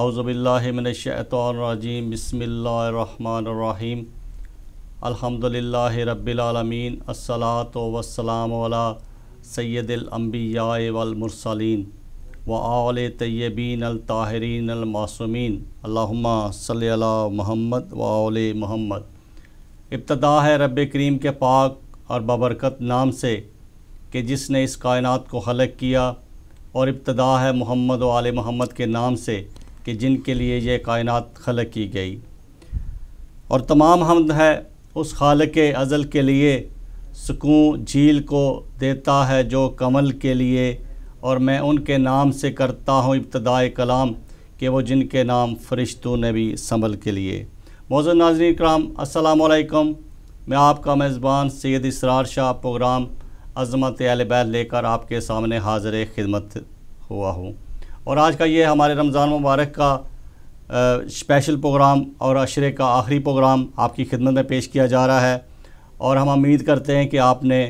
اعوذ باللہ من الشیطان الرجیم بسم اللہ الرحمن الحمد للہ رب العالمین الصلاة والسلام علی سید الانبیاء والمرسلین وآل طیبین الطاہرین المعصومین اللہم صلی علی محمد وآل محمد ابتدا ہے رب کریم کے پاک اور ببرکت نام سے کہ جس نے اس کائنات کو خلق کیا اور ابتدا ہے محمد و آل محمد کے نام سے کہ جن کے لیے یہ کائنات خلق کی گئی اور تمام حمد ہے اس خالق ازل کے لیے سکون جھیل کو دیتا ہے جو کمل کے لیے اور میں ان کے نام سے کرتا ہوں ابتدائے کلام کہ وہ جن کے نام فرشتوں نے بھی سنبھل کے لیے موزن ناظرین کرام اکرام السلام علیکم میں آپ کا میزبان سید اسرار شاہ پروگرام عظمت اہل بیت لے کر آپ کے سامنے حاضر خدمت ہوا ہوں اور آج کا یہ ہمارے رمضان مبارک کا اسپیشل پروگرام اور عشرے کا آخری پروگرام آپ کی خدمت میں پیش کیا جا رہا ہے اور ہم امید کرتے ہیں کہ آپ نے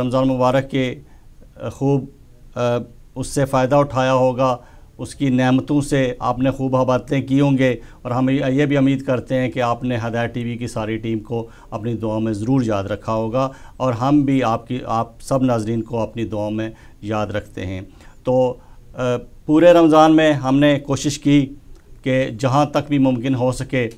رمضان مبارک کے خوب اس سے فائدہ اٹھایا ہوگا اس کی نعمتوں سے آپ نے خوب حباتیں کی ہوں گے اور ہم یہ بھی امید کرتے ہیں کہ آپ نے ہدایہ ٹی وی کی ساری ٹیم کو اپنی دعاؤں میں ضرور یاد رکھا ہوگا اور ہم بھی آپ کی آپ سب ناظرین کو اپنی دعاؤں میں یاد رکھتے ہیں تو پورے رمضان میں ہم نے کوشش کی کہ جہاں تک بھی ممکن ہو سکے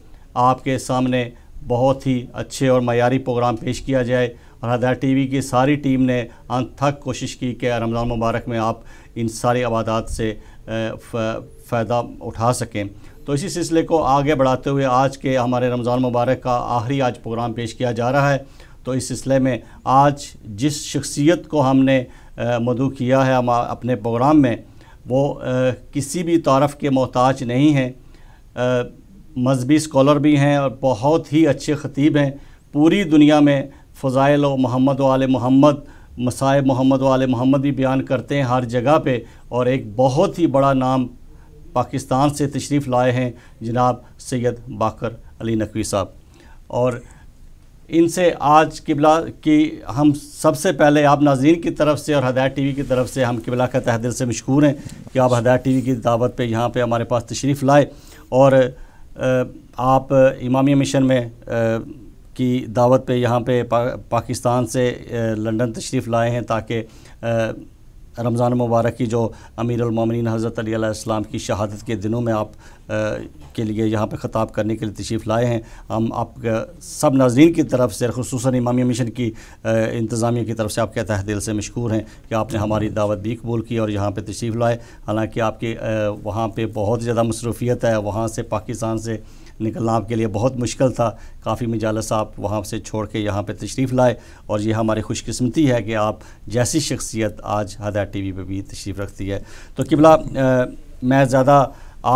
آپ کے سامنے بہت ہی اچھے اور معیاری پروگرام پیش کیا جائے اور ہدایت ٹی وی کی ساری ٹیم نے انتھک کوشش کی کہ رمضان مبارک میں آپ ان ساری عبادات سے فائدہ اٹھا سکیں تو اسی سلسلے کو آگے بڑھاتے ہوئے آج کے ہمارے رمضان مبارک کا آخری آج پروگرام پیش کیا جا رہا ہے تو اس سلسلے میں آج جس شخصیت کو ہم نے مدعو کیا ہے ہم اپنے پروگرام میں وہ کسی بھی تعارف کے محتاج نہیں ہیں مذہبی اسکالر بھی ہیں اور بہت ہی اچھے خطیب ہیں پوری دنیا میں فضائل و محمد و آل محمد مسائب محمد و آل محمد بھی بیان کرتے ہیں ہر جگہ پہ اور ایک بہت ہی بڑا نام پاکستان سے تشریف لائے ہیں جناب سید باکر علی نقوی صاحب اور ان سے آج قبلہ کی ہم سب سے پہلے آپ ناظرین کی طرف سے اور ہدایت ٹی وی کی طرف سے ہم قبلہ قبلا دل سے مشکور ہیں کہ آپ ہدایت ٹی وی کی دعوت پہ یہاں پہ ہمارے پاس تشریف لائے اور آپ امامی مشن میں کی دعوت پہ یہاں پہ پاکستان سے لنڈن تشریف لائے ہیں تاکہ رمضان مبارک کی جو امیر المومنین حضرت علیہ علیہ السلام کی شہادت کے دنوں میں آپ کے لیے یہاں پہ خطاب کرنے کے لیے تشریف لائے ہیں ہم آپ سب ناظرین کی طرف سے خصوصاً امامی مشن کی انتظامیہ کی طرف سے آپ کے دل سے مشکور ہیں کہ آپ نے ہماری دعوت بھی قبول کی اور یہاں پہ تشریف لائے حالانکہ آپ کے وہاں پہ بہت زیادہ مصروفیت ہے وہاں سے پاکستان سے نکلنا آپ کے لیے بہت مشکل تھا کافی مجالس آپ وہاں سے چھوڑ کے یہاں پہ تشریف لائے اور یہ ہماری خوش قسمتی ہے کہ آپ جیسی شخصیت آج ہدایہ ٹی وی پہ بھی تشریف رکھتی ہے تو قبلہ میں زیادہ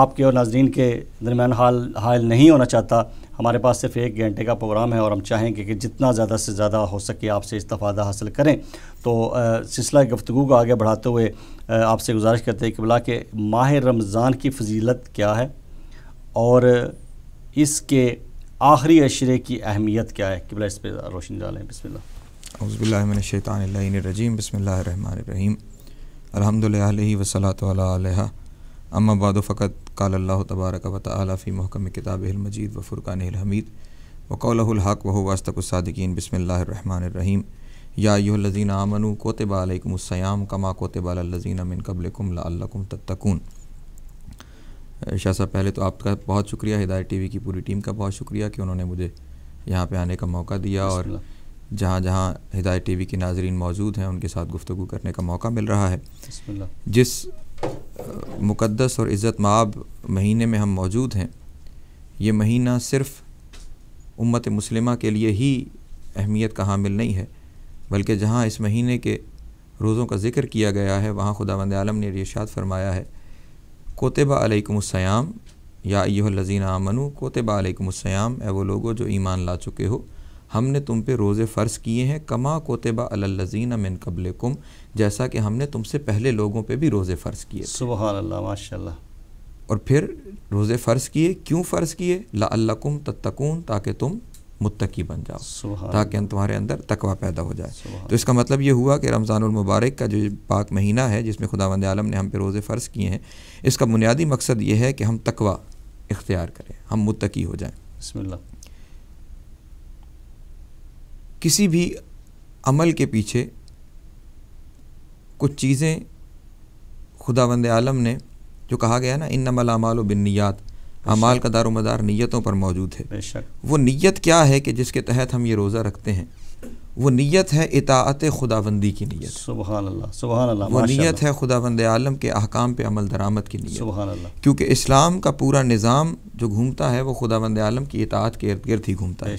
آپ کے اور ناظرین کے درمیان حال حائل نہیں ہونا چاہتا ہمارے پاس صرف ایک گھنٹے کا پروگرام ہے اور ہم چاہیں گے کہ جتنا زیادہ سے زیادہ ہو سکے آپ سے استفادہ حاصل کریں تو سلسلہ گفتگو کو آگے بڑھاتے ہوئے آپ سے گزارش کرتے ہیں بلا کہ ماہ رمضان کی فضیلت کیا ہے اور اس کے آخری عشرے کی اہمیت کیا ہے قبلہ اس پہ روشن ڈالیں بسم اللہ اللہ من الشیطان اللہ الرجیم بسم اللہ الرحمن الرحیم الحمد علیہ وصلۃ علیہ علیہ اما بعد فقط قال اللہ تبارک فی محکم کتاب المجید و فرقان الحمید و الحق و حو واسط الصادقین بسم اللہ الرحمن الرحیم یا ایہ الذین آمنوا با علیکم السیام کما علی الذین من قبلکم لعلکم تتکون شاہ صاحب پہلے تو آپ کا بہت شکریہ ہدایت ٹی وی کی پوری ٹیم کا بہت شکریہ کہ انہوں نے مجھے یہاں پہ آنے کا موقع دیا اور جہاں جہاں ہدایت ٹی وی کے ناظرین موجود ہیں ان کے ساتھ گفتگو کرنے کا موقع مل رہا ہے جس مقدس اور عزت معاب مہینے میں ہم موجود ہیں یہ مہینہ صرف امت مسلمہ کے لیے ہی اہمیت کا حامل نہیں ہے بلکہ جہاں اس مہینے کے روزوں کا ذکر کیا گیا ہے وہاں خدا بند عالم نے ارشاد فرمایا ہے کوتبہ علیکم السیام یا الزین امن کوتبہ علیکم السیام اے وہ لوگو جو ایمان لا چکے ہو ہم نے تم پہ روزے فرض کیے ہیں کما کوتبہ الزینہ من قبل کم جیسا کہ ہم نے تم سے پہلے لوگوں پہ بھی روزے فرض کیے سبحان اللہ ماشاء اللہ اور پھر روزے فرض کیے کیوں فرض کیے لا اللہ تتکون تاکہ تم متقی بن جاؤ تاکہ تمہارے اندر تقوا پیدا ہو جائے تو اس کا مطلب یہ ہوا کہ رمضان المبارک کا جو پاک مہینہ ہے جس میں خدا وند عالم نے ہم پہ روزے فرض کیے ہیں اس کا بنیادی مقصد یہ ہے کہ ہم تقوا اختیار کریں ہم متقی ہو جائیں بسم اللہ کسی بھی عمل کے پیچھے کچھ چیزیں خدا وند عالم نے جو کہا گیا نا ان نمل اعمال و بنیات اعمال کا دار و مدار نیتوں پر موجود ہے وہ نیت کیا ہے کہ جس کے تحت ہم یہ روزہ رکھتے ہیں وہ نیت ہے اطاعت خدا بندی کی نیت سبحان سبحان اللہ اللہ وہ نیت ہے خدا عالم کے احکام پہ عمل درآمد کی نیت سبحان اللہ کیونکہ اسلام کا پورا نظام جو گھومتا ہے وہ خدا عالم کی اطاعت کے ارد گرد ہی گھومتا ہے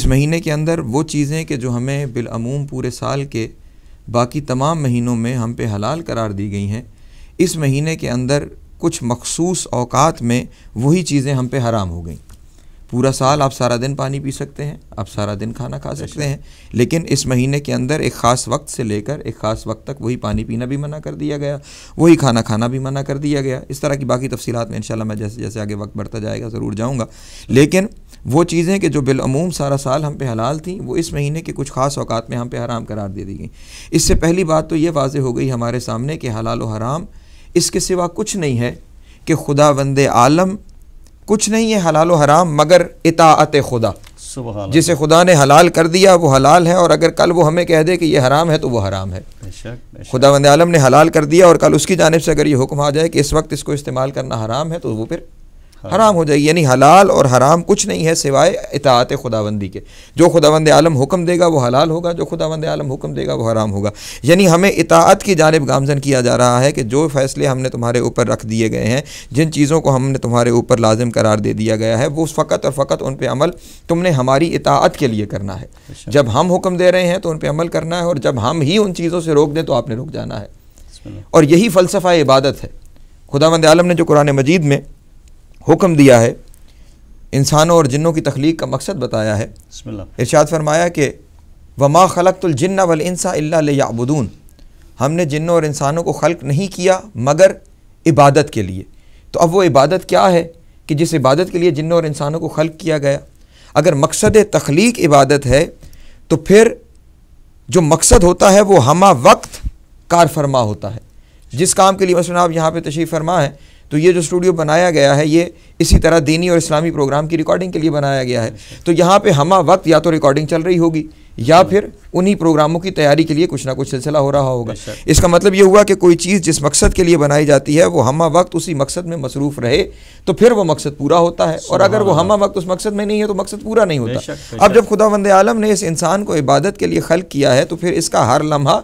اس مہینے کے اندر وہ چیزیں کہ جو ہمیں بالعموم پورے سال کے باقی تمام مہینوں میں ہم پہ حلال قرار دی گئی ہیں اس مہینے کے اندر کچھ مخصوص اوقات میں وہی چیزیں ہم پہ حرام ہو گئیں پورا سال آپ سارا دن پانی پی سکتے ہیں آپ سارا دن کھانا کھا سکتے ہیں لیکن اس مہینے کے اندر ایک خاص وقت سے لے کر ایک خاص وقت تک وہی پانی پینا بھی منع کر دیا گیا وہی کھانا کھانا بھی منع کر دیا گیا اس طرح کی باقی تفصیلات میں انشاءاللہ میں جیسے جیسے آگے وقت بڑھتا جائے گا ضرور جاؤں گا لیکن وہ چیزیں کہ جو بالعموم سارا سال ہم پہ حلال تھیں وہ اس مہینے کے کچھ خاص اوقات میں ہم پہ حرام قرار دے دی گئیں اس سے پہلی بات تو یہ واضح ہو گئی ہمارے سامنے کہ حلال و حرام اس کے سوا کچھ نہیں ہے کہ خدا وند عالم کچھ نہیں ہے حلال و حرام مگر اطاعت خدا سبحان جسے خدا نے حلال کر دیا وہ حلال ہے اور اگر کل وہ ہمیں کہہ دے کہ یہ حرام ہے تو وہ حرام ہے خدا وند عالم نے حلال کر دیا اور کل اس کی جانب سے اگر یہ حکم آ جائے کہ اس وقت اس کو استعمال کرنا حرام ہے تو وہ پھر ہاں۔ حرام ہو جائے یعنی حلال اور حرام کچھ نہیں ہے سوائے اطاعت خداوندی کے جو خداوند عالم حکم دے گا وہ حلال ہوگا جو خداوند عالم حکم دے گا وہ حرام ہوگا یعنی ہمیں اطاعت کی جانب گامزن کیا جا رہا ہے کہ جو فیصلے ہم نے تمہارے اوپر رکھ دیے گئے ہیں جن چیزوں کو ہم نے تمہارے اوپر لازم قرار دے دیا گیا ہے وہ فقط اور فقط ان پہ عمل تم نے ہماری اطاعت کے لیے کرنا ہے اچھا۔ جب ہم حکم دے رہے ہیں تو ان پہ عمل کرنا ہے اور جب ہم ہی ان چیزوں سے روک دیں تو آپ نے رک جانا ہے اور یہی فلسفہ عبادت ہے خدا مند عالم نے جو قرآن مجید میں حکم دیا ہے انسانوں اور جنوں کی تخلیق کا مقصد بتایا ہے ارشاد فرمایا کہ وما خلقت الجن والانسا الا لیعبدون ہم نے جنوں اور انسانوں کو خلق نہیں کیا مگر عبادت کے لیے تو اب وہ عبادت کیا ہے کہ جس عبادت کے لیے جنوں اور انسانوں کو خلق کیا گیا اگر مقصد تخلیق عبادت ہے تو پھر جو مقصد ہوتا ہے وہ ہمہ وقت کار فرما ہوتا ہے جس کام کے لیے مثلا آپ یہاں پہ تشریف فرما ہے تو یہ جو اسٹوڈیو بنایا گیا ہے یہ اسی طرح دینی اور اسلامی پروگرام کی ریکارڈنگ کے لیے بنایا گیا ہے تو یہاں پہ ہمہ وقت یا تو ریکارڈنگ چل رہی ہوگی یا پھر انہی پروگراموں کی تیاری کے لیے کچھ نہ کچھ سلسلہ ہو رہا ہوگا اس کا مطلب یہ ہوا کہ کوئی چیز جس مقصد کے لیے بنائی جاتی ہے وہ ہمہ وقت اسی مقصد میں مصروف رہے تو پھر وہ مقصد پورا ہوتا ہے اور اگر وہ ہمہ وقت اس مقصد میں نہیں ہے تو مقصد پورا نہیں ہوتا اب جب خدا وند عالم نے اس انسان کو عبادت کے لیے خلق کیا ہے تو پھر اس کا ہر لمحہ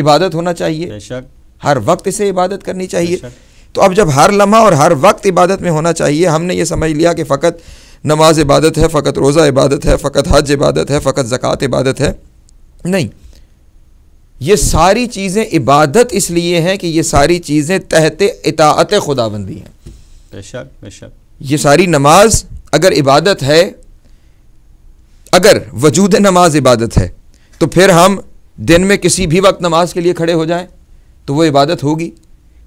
عبادت ہونا چاہیے ہر وقت اسے عبادت کرنی چاہیے تو اب جب ہر لمحہ اور ہر وقت عبادت میں ہونا چاہیے ہم نے یہ سمجھ لیا کہ فقط نماز عبادت ہے فقط روزہ عبادت ہے فقط حج عبادت ہے فقط زکوٰۃ عبادت ہے نہیں یہ ساری چیزیں عبادت اس لیے ہیں کہ یہ ساری چیزیں تحت اطاعت خدا بندی ہیں بے بے شک شک یہ ساری نماز اگر عبادت ہے اگر وجود نماز عبادت ہے تو پھر ہم دن میں کسی بھی وقت نماز کے لیے کھڑے ہو جائیں تو وہ عبادت ہوگی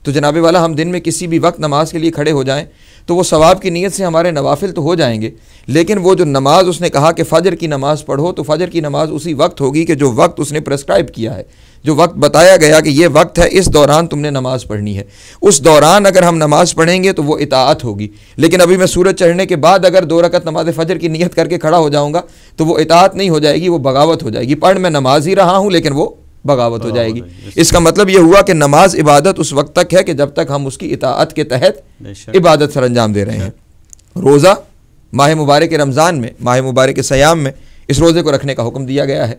تو جناب والا ہم دن میں کسی بھی وقت نماز کے لیے کھڑے ہو جائیں تو وہ ثواب کی نیت سے ہمارے نوافل تو ہو جائیں گے لیکن وہ جو نماز اس نے کہا کہ فجر کی نماز پڑھو تو فجر کی نماز اسی وقت ہوگی کہ جو وقت اس نے پرسکرائب کیا ہے جو وقت بتایا گیا کہ یہ وقت ہے اس دوران تم نے نماز پڑھنی ہے اس دوران اگر ہم نماز پڑھیں گے تو وہ اطاعت ہوگی لیکن ابھی میں سورج چڑھنے کے بعد اگر دو رکعت نماز فجر کی نیت کر کے کھڑا ہو جاؤں گا تو وہ اطاعت نہیں ہو جائے گی وہ بغاوت ہو جائے گی پڑھ میں نماز ہی رہا ہوں لیکن وہ بغاوت ہو جائے گی اس کا مطلب یہ ہوا کہ نماز عبادت اس وقت تک ہے کہ جب تک ہم اس کی اطاعت کے تحت عبادت سر انجام دے رہے ہیں روزہ ماہ مبارک رمضان میں ماہ مبارک سیام میں اس روزے کو رکھنے کا حکم دیا گیا ہے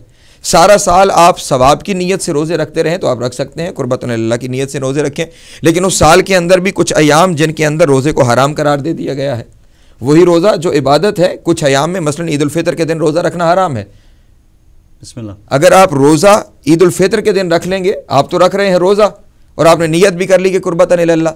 سارا سال آپ ثواب کی نیت سے روزے رکھتے رہیں تو آپ رکھ سکتے ہیں قربت اللہ کی نیت سے روزے رکھیں لیکن اس سال کے اندر بھی کچھ ایام جن کے اندر روزے کو حرام قرار دے دیا گیا ہے وہی روزہ جو عبادت ہے کچھ ایام میں مثلا عید الفطر کے دن روزہ رکھنا حرام ہے اگر آپ روزہ عید الفطر کے دن رکھ لیں گے آپ تو رکھ رہے ہیں روزہ اور آپ نے نیت بھی کر لی کہ قربت اللہ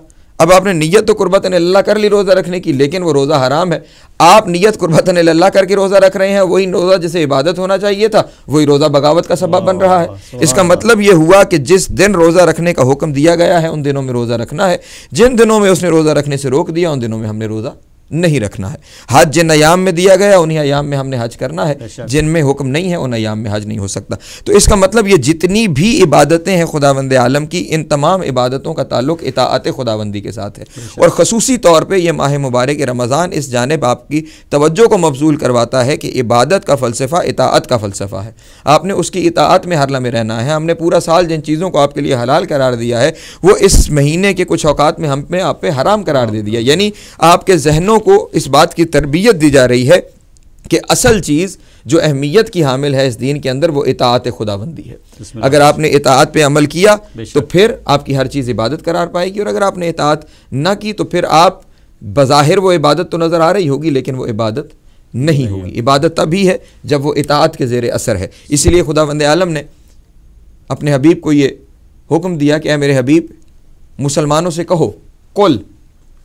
اب آپ نے نیت تو قربتِ اللہ کر لی روزہ رکھنے کی لیکن وہ روزہ حرام ہے آپ نیت قربتِ اللہ کر کے روزہ رکھ رہے ہیں وہی روزہ جسے عبادت ہونا چاہیے تھا وہی روزہ بغاوت کا سبب بن رہا ہے اس کا مطلب یہ ہوا کہ جس دن روزہ رکھنے کا حکم دیا گیا ہے ان دنوں میں روزہ رکھنا ہے جن دنوں میں اس نے روزہ رکھنے سے روک دیا ان دنوں میں ہم نے روزہ نہیں رکھنا ہے حج جن ایام میں دیا گیا ایام میں ہم نے حج کرنا ہے جن میں حکم نہیں ہے ان ایام میں حج نہیں ہو سکتا تو اس کا مطلب یہ جتنی بھی عبادتیں ہیں خدا بند عالم کی ان تمام عبادتوں کا تعلق اطاعت خدا بندی کے ساتھ ہے اور خصوصی طور پہ یہ ماہ مبارک رمضان اس جانب آپ کی توجہ کو مبزول کرواتا ہے کہ عبادت کا فلسفہ اطاعت کا فلسفہ ہے آپ نے اس کی اطاعت میں ہر میں رہنا ہے ہم نے پورا سال جن چیزوں کو آپ کے لیے حلال قرار دیا ہے وہ اس مہینے کے کچھ اوقات میں ہم نے آپ پہ حرام قرار دے دیا یعنی آپ کے ذہنوں کو اس بات کی تربیت دی جا رہی ہے کہ اصل چیز جو اہمیت کی حامل ہے اس دین کے اندر وہ اطاعت خدا بندی ہے اگر آپ نے اطاعت پہ عمل کیا تو پھر آپ کی ہر چیز عبادت قرار پائے گی اور اگر آپ نے اطاعت نہ کی تو پھر آپ بظاہر وہ عبادت تو نظر آ رہی ہوگی لیکن وہ عبادت نہیں ہوگی عبادت تبھی ہے جب وہ اطاعت کے زیر اثر ہے اسی لیے خدا بند عالم نے اپنے حبیب کو یہ حکم دیا کہ اے میرے حبیب مسلمانوں سے کہو کل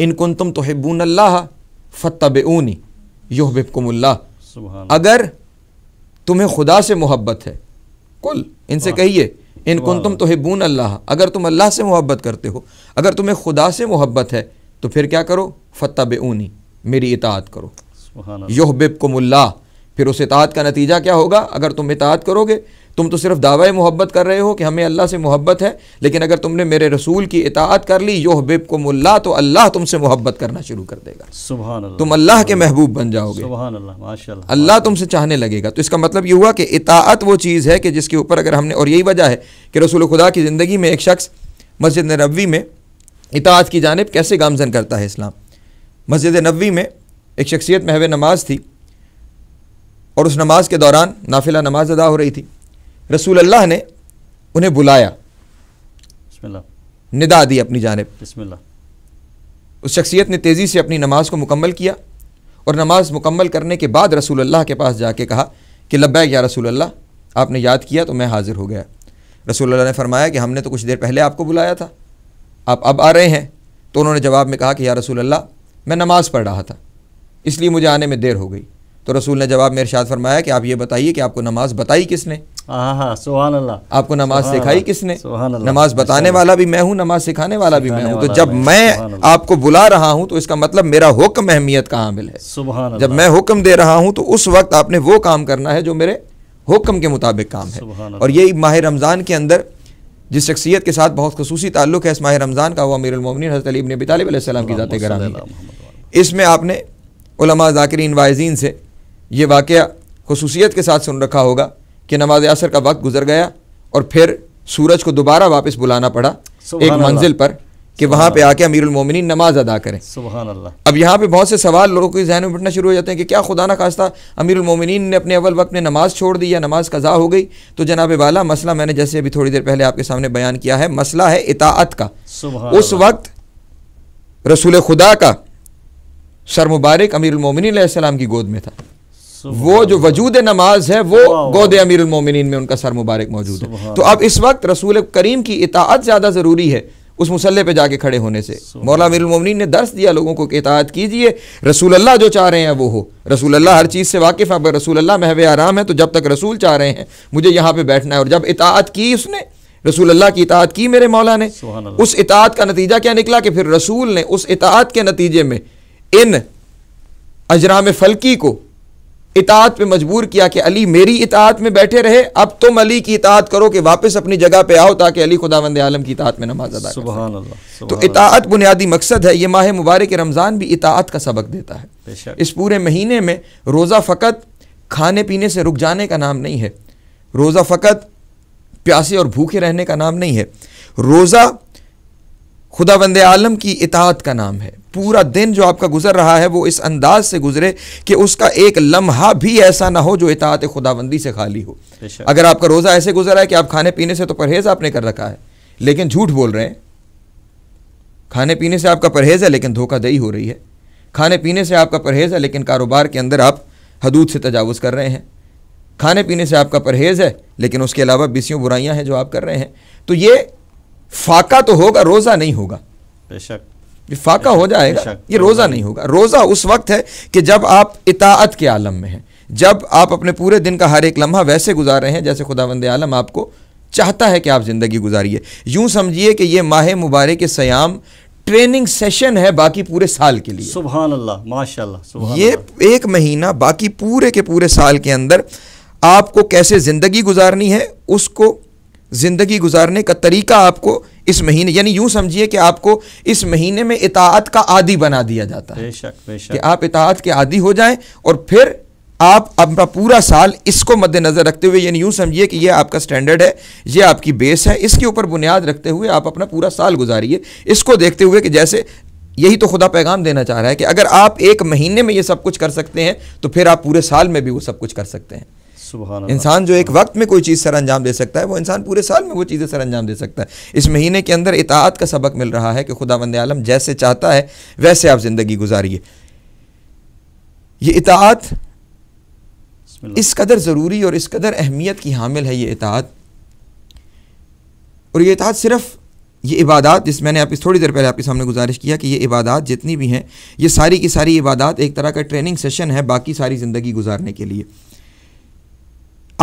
ان کن تم تو فتب اونی کم اللہ اگر تمہیں خدا سے محبت ہے کل ان سے کہیے ان کن تم تو اللہ اگر تم اللہ سے محبت کرتے ہو اگر تمہیں خدا سے محبت ہے تو پھر کیا کرو فتح اونی میری اطاعت کرو یحب اللہ پھر اس اطاعت کا نتیجہ کیا ہوگا اگر تم اطاعت کرو گے تم تو صرف دعوی محبت کر رہے ہو کہ ہمیں اللہ سے محبت ہے لیکن اگر تم نے میرے رسول کی اطاعت کر لی یو حبیب کو ملا تو اللہ تم سے محبت کرنا شروع کر دے گا سبحان اللہ تم اللہ کے محبوب بن جاؤ گے ماشاء اللہ اللہ تم سے چاہنے لگے گا تو اس کا مطلب یہ ہوا کہ اطاعت وہ چیز ہے کہ جس کے اوپر اگر ہم نے اور یہی وجہ ہے کہ رسول خدا کی زندگی میں ایک شخص مسجد نبوی میں اطاعت کی جانب کیسے گامزن کرتا ہے اسلام مسجد نبوی میں ایک شخصیت محو نماز تھی اور اس نماز کے دوران نافلہ نماز ادا ہو رہی تھی رسول اللہ نے انہیں بلایا بسم اللہ ندا دی اپنی جانب بسم اللہ اس شخصیت نے تیزی سے اپنی نماز کو مکمل کیا اور نماز مکمل کرنے کے بعد رسول اللہ کے پاس جا کے کہا کہ لبیک یا رسول اللہ آپ نے یاد کیا تو میں حاضر ہو گیا رسول اللہ نے فرمایا کہ ہم نے تو کچھ دیر پہلے آپ کو بلایا تھا آپ اب آ رہے ہیں تو انہوں نے جواب میں کہا کہ یا رسول اللہ میں نماز پڑھ رہا تھا اس لیے مجھے آنے میں دیر ہو گئی تو رسول نے جواب میں ارشاد فرمایا کہ آپ یہ بتائیے کہ آپ کو نماز بتائی کس نے ہاں، ہاں، آپ کو نماز سکھائی کس نے نماز بتانے والا بھی میں ہوں نماز سکھانے والا بھی میں ہوں تو جب میں آپ کو بلا رہا ہوں تو اس کا مطلب میرا حکم اہمیت کا حامل ہے جب میں حکم دے رہا ہوں تو اس وقت آپ نے وہ کام کرنا ہے جو میرے حکم کے مطابق کام ہے اور یہ ماہ رمضان کے اندر جس شخصیت کے ساتھ بہت خصوصی تعلق ہے اس ماہ رمضان کا وہ میر ابی طالب علیہ السلام کی ذات ہے اس میں آپ نے علماء ذاکرین وائزین سے یہ واقعہ خصوصیت کے ساتھ سن رکھا ہوگا کہ نماز عصر کا وقت گزر گیا اور پھر سورج کو دوبارہ واپس بلانا پڑا ایک منزل پر کہ وہاں پہ آ کے امیر المومنین نماز ادا کریں سبحان اللہ اب یہاں پہ بہت سے سوال لوگوں کے ذہن میں اٹھنا شروع ہو جاتے ہیں کہ کیا خدا نہ خواستہ امیر المومنین نے اپنے اول وقت میں نماز چھوڑ دی یا نماز قضا ہو گئی تو جناب والا مسئلہ میں نے جیسے ابھی تھوڑی دیر پہلے آپ کے سامنے بیان کیا ہے مسئلہ ہے اطاعت کا سبحان اس اللہ وقت رسول خدا کا سر مبارک امیر المومنین علیہ السلام کی گود میں تھا وہ جو وجود نماز ہے وہ گود امیر المومنین میں ان کا سر مبارک موجود ہے تو اب اس وقت رسول کریم کی اطاعت زیادہ ضروری ہے اس مسلح پہ جا کے کھڑے ہونے سے مولا امیر المومنین نے درس دیا لوگوں کو کہ اطاعت کیجئے رسول اللہ جو چاہ رہے ہیں وہ ہو رسول اللہ ہر چیز سے واقف ہے اگر رسول اللہ مہوے آرام ہے تو جب تک رسول چاہ رہے ہیں مجھے یہاں پہ بیٹھنا ہے اور جب اطاعت کی اس نے رسول اللہ کی اطاعت کی میرے مولا نے اس اطاعت کا نتیجہ کیا نکلا کہ پھر رسول نے اس اطاعت کے نتیجے میں ان اجرام فلکی کو اطاعت پہ مجبور کیا کہ علی میری اطاعت میں بیٹھے رہے اب تم علی کی اطاعت کرو کہ واپس اپنی جگہ پہ آؤ تاکہ علی خدا عالم کی اطاعت میں نماز ادا تو اطاعت بنیادی مقصد ہے یہ ماہ مبارک رمضان بھی اطاعت کا سبق دیتا ہے اس پورے مہینے میں روزہ فقط کھانے پینے سے رک جانے کا نام نہیں ہے روزہ فقط پیاسے اور بھوکے رہنے کا نام نہیں ہے روزہ خدا بند عالم کی اطاعت کا نام ہے پورا دن جو آپ کا گزر رہا ہے وہ اس انداز سے گزرے کہ اس کا ایک لمحہ بھی ایسا نہ ہو جو اطاعت خدا بندی سے خالی ہو اگر آپ کا روزہ ایسے گزرا ہے کہ آپ کھانے پینے سے تو پرہیز آپ نے کر رکھا ہے لیکن جھوٹ بول رہے ہیں کھانے پینے سے آپ کا پرہیز ہے لیکن دھوکہ دہی ہو رہی ہے کھانے پینے سے آپ کا پرہیز ہے لیکن کاروبار کے اندر آپ حدود سے تجاوز کر رہے ہیں کھانے پینے سے آپ کا پرہیز ہے لیکن اس کے علاوہ بیسیوں برائیاں ہیں جو آپ کر رہے ہیں تو یہ فاقہ تو ہوگا روزہ نہیں ہوگا یہ فاقہ ہو جائے گا یہ روزہ نہیں ہوگا روزہ اس وقت ہے کہ جب آپ اطاعت کے عالم میں ہیں جب آپ اپنے پورے دن کا ہر ایک لمحہ ویسے گزار رہے ہیں جیسے خدا بند عالم آپ کو چاہتا ہے کہ آپ زندگی گزاریے یوں سمجھیے کہ یہ ماہ مبارک سیام ٹریننگ سیشن ہے باقی پورے سال کے لیے سبحان اللہ ماشاء اللہ یہ ایک مہینہ باقی پورے کے پورے سال کے اندر آپ کو کیسے زندگی گزارنی ہے اس کو زندگی گزارنے کا طریقہ آپ کو اس مہینے یعنی یوں سمجھیے کہ آپ کو اس مہینے میں اطاعت کا عادی بنا دیا جاتا ہے بے شک کہ آپ اطاعت کے عادی ہو جائیں اور پھر آپ اپنا پورا سال اس کو مد نظر رکھتے ہوئے یعنی یوں سمجھیے کہ یہ آپ کا سٹینڈرڈ ہے یہ آپ کی بیس ہے اس کے اوپر بنیاد رکھتے ہوئے آپ اپنا پورا سال گزاریے اس کو دیکھتے ہوئے کہ جیسے یہی تو خدا پیغام دینا چاہ رہا ہے کہ اگر آپ ایک مہینے میں یہ سب کچھ کر سکتے ہیں تو پھر آپ پورے سال میں بھی وہ سب کچھ کر سکتے ہیں انسان جو ایک وقت میں کوئی چیز سر انجام دے سکتا ہے وہ انسان پورے سال میں وہ چیزیں سر انجام دے سکتا ہے اس مہینے کے اندر اطاعت کا سبق مل رہا ہے کہ خدا بند عالم جیسے چاہتا ہے ویسے آپ زندگی گزاریے یہ اطاعت اس قدر ضروری اور اس قدر اہمیت کی حامل ہے یہ اطاعت اور یہ اطاعت صرف یہ عبادات جس میں نے آپ کی تھوڑی دیر پہلے آپ کے سامنے گزارش کیا کہ یہ عبادات جتنی بھی ہیں یہ ساری کی ساری عبادات ایک طرح کا ٹریننگ سیشن ہے باقی ساری زندگی گزارنے کے لیے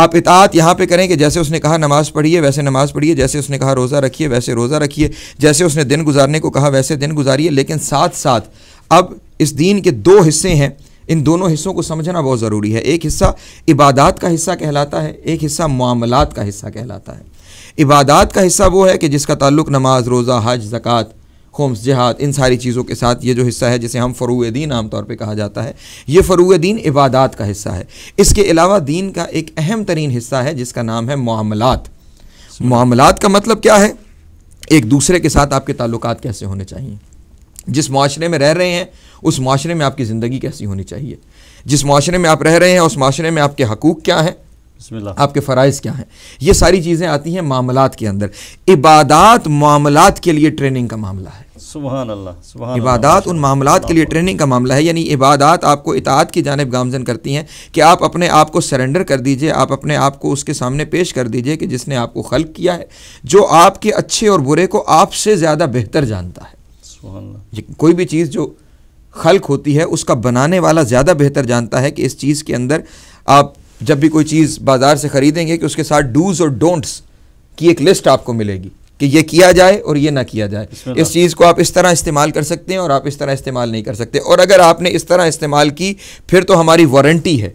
آپ اطاعت یہاں پہ کریں کہ جیسے اس نے کہا نماز پڑھیے ویسے نماز پڑھیے جیسے اس نے کہا روزہ رکھیے ویسے روزہ رکھیے جیسے اس نے دن گزارنے کو کہا ویسے دن گزاریے لیکن ساتھ ساتھ اب اس دین کے دو حصے ہیں ان دونوں حصوں کو سمجھنا بہت ضروری ہے ایک حصہ عبادات کا حصہ کہلاتا ہے ایک حصہ معاملات کا حصہ کہلاتا ہے عبادات کا حصہ وہ ہے کہ جس کا تعلق نماز روزہ حج زکوٰۃ ہومس جہاد ان ساری چیزوں کے ساتھ یہ جو حصہ ہے جسے ہم فروع دین عام طور پہ کہا جاتا ہے یہ فروع دین عبادات کا حصہ ہے اس کے علاوہ دین کا ایک اہم ترین حصہ ہے جس کا نام ہے معاملات معاملات کا مطلب کیا ہے ایک دوسرے کے ساتھ آپ کے تعلقات کیسے ہونے چاہیے جس معاشرے میں رہ رہے ہیں اس معاشرے میں آپ کی زندگی کیسی ہونی چاہیے جس معاشرے میں آپ رہ رہے ہیں اس معاشرے میں آپ کے حقوق کیا ہیں آپ کے فرائض کیا ہیں یہ ساری چیزیں آتی ہیں معاملات کے اندر عبادات معاملات کے لیے ٹریننگ کا معاملہ ہے اللہ عبادات ان معاملات کے لیے ٹریننگ کا معاملہ ہے یعنی عبادات آپ کو اطاعت کی جانب گامزن کرتی ہیں کہ آپ اپنے آپ کو سرنڈر کر دیجئے آپ اپنے آپ کو اس کے سامنے پیش کر دیجئے کہ جس نے آپ کو خلق کیا ہے جو آپ کے اچھے اور برے کو آپ سے زیادہ بہتر جانتا ہے کوئی بھی چیز جو خلق ہوتی ہے اس کا بنانے والا زیادہ بہتر جانتا ہے کہ اس چیز کے اندر آپ جب بھی کوئی چیز بازار سے خریدیں گے کہ اس کے ساتھ ڈوز اور ڈونٹس کی ایک لسٹ آپ کو ملے گی کہ یہ کیا جائے اور یہ نہ کیا جائے اس چیز کو آپ اس طرح استعمال کر سکتے ہیں اور آپ اس طرح استعمال نہیں کر سکتے اور اگر آپ نے اس طرح استعمال کی پھر تو ہماری وارنٹی ہے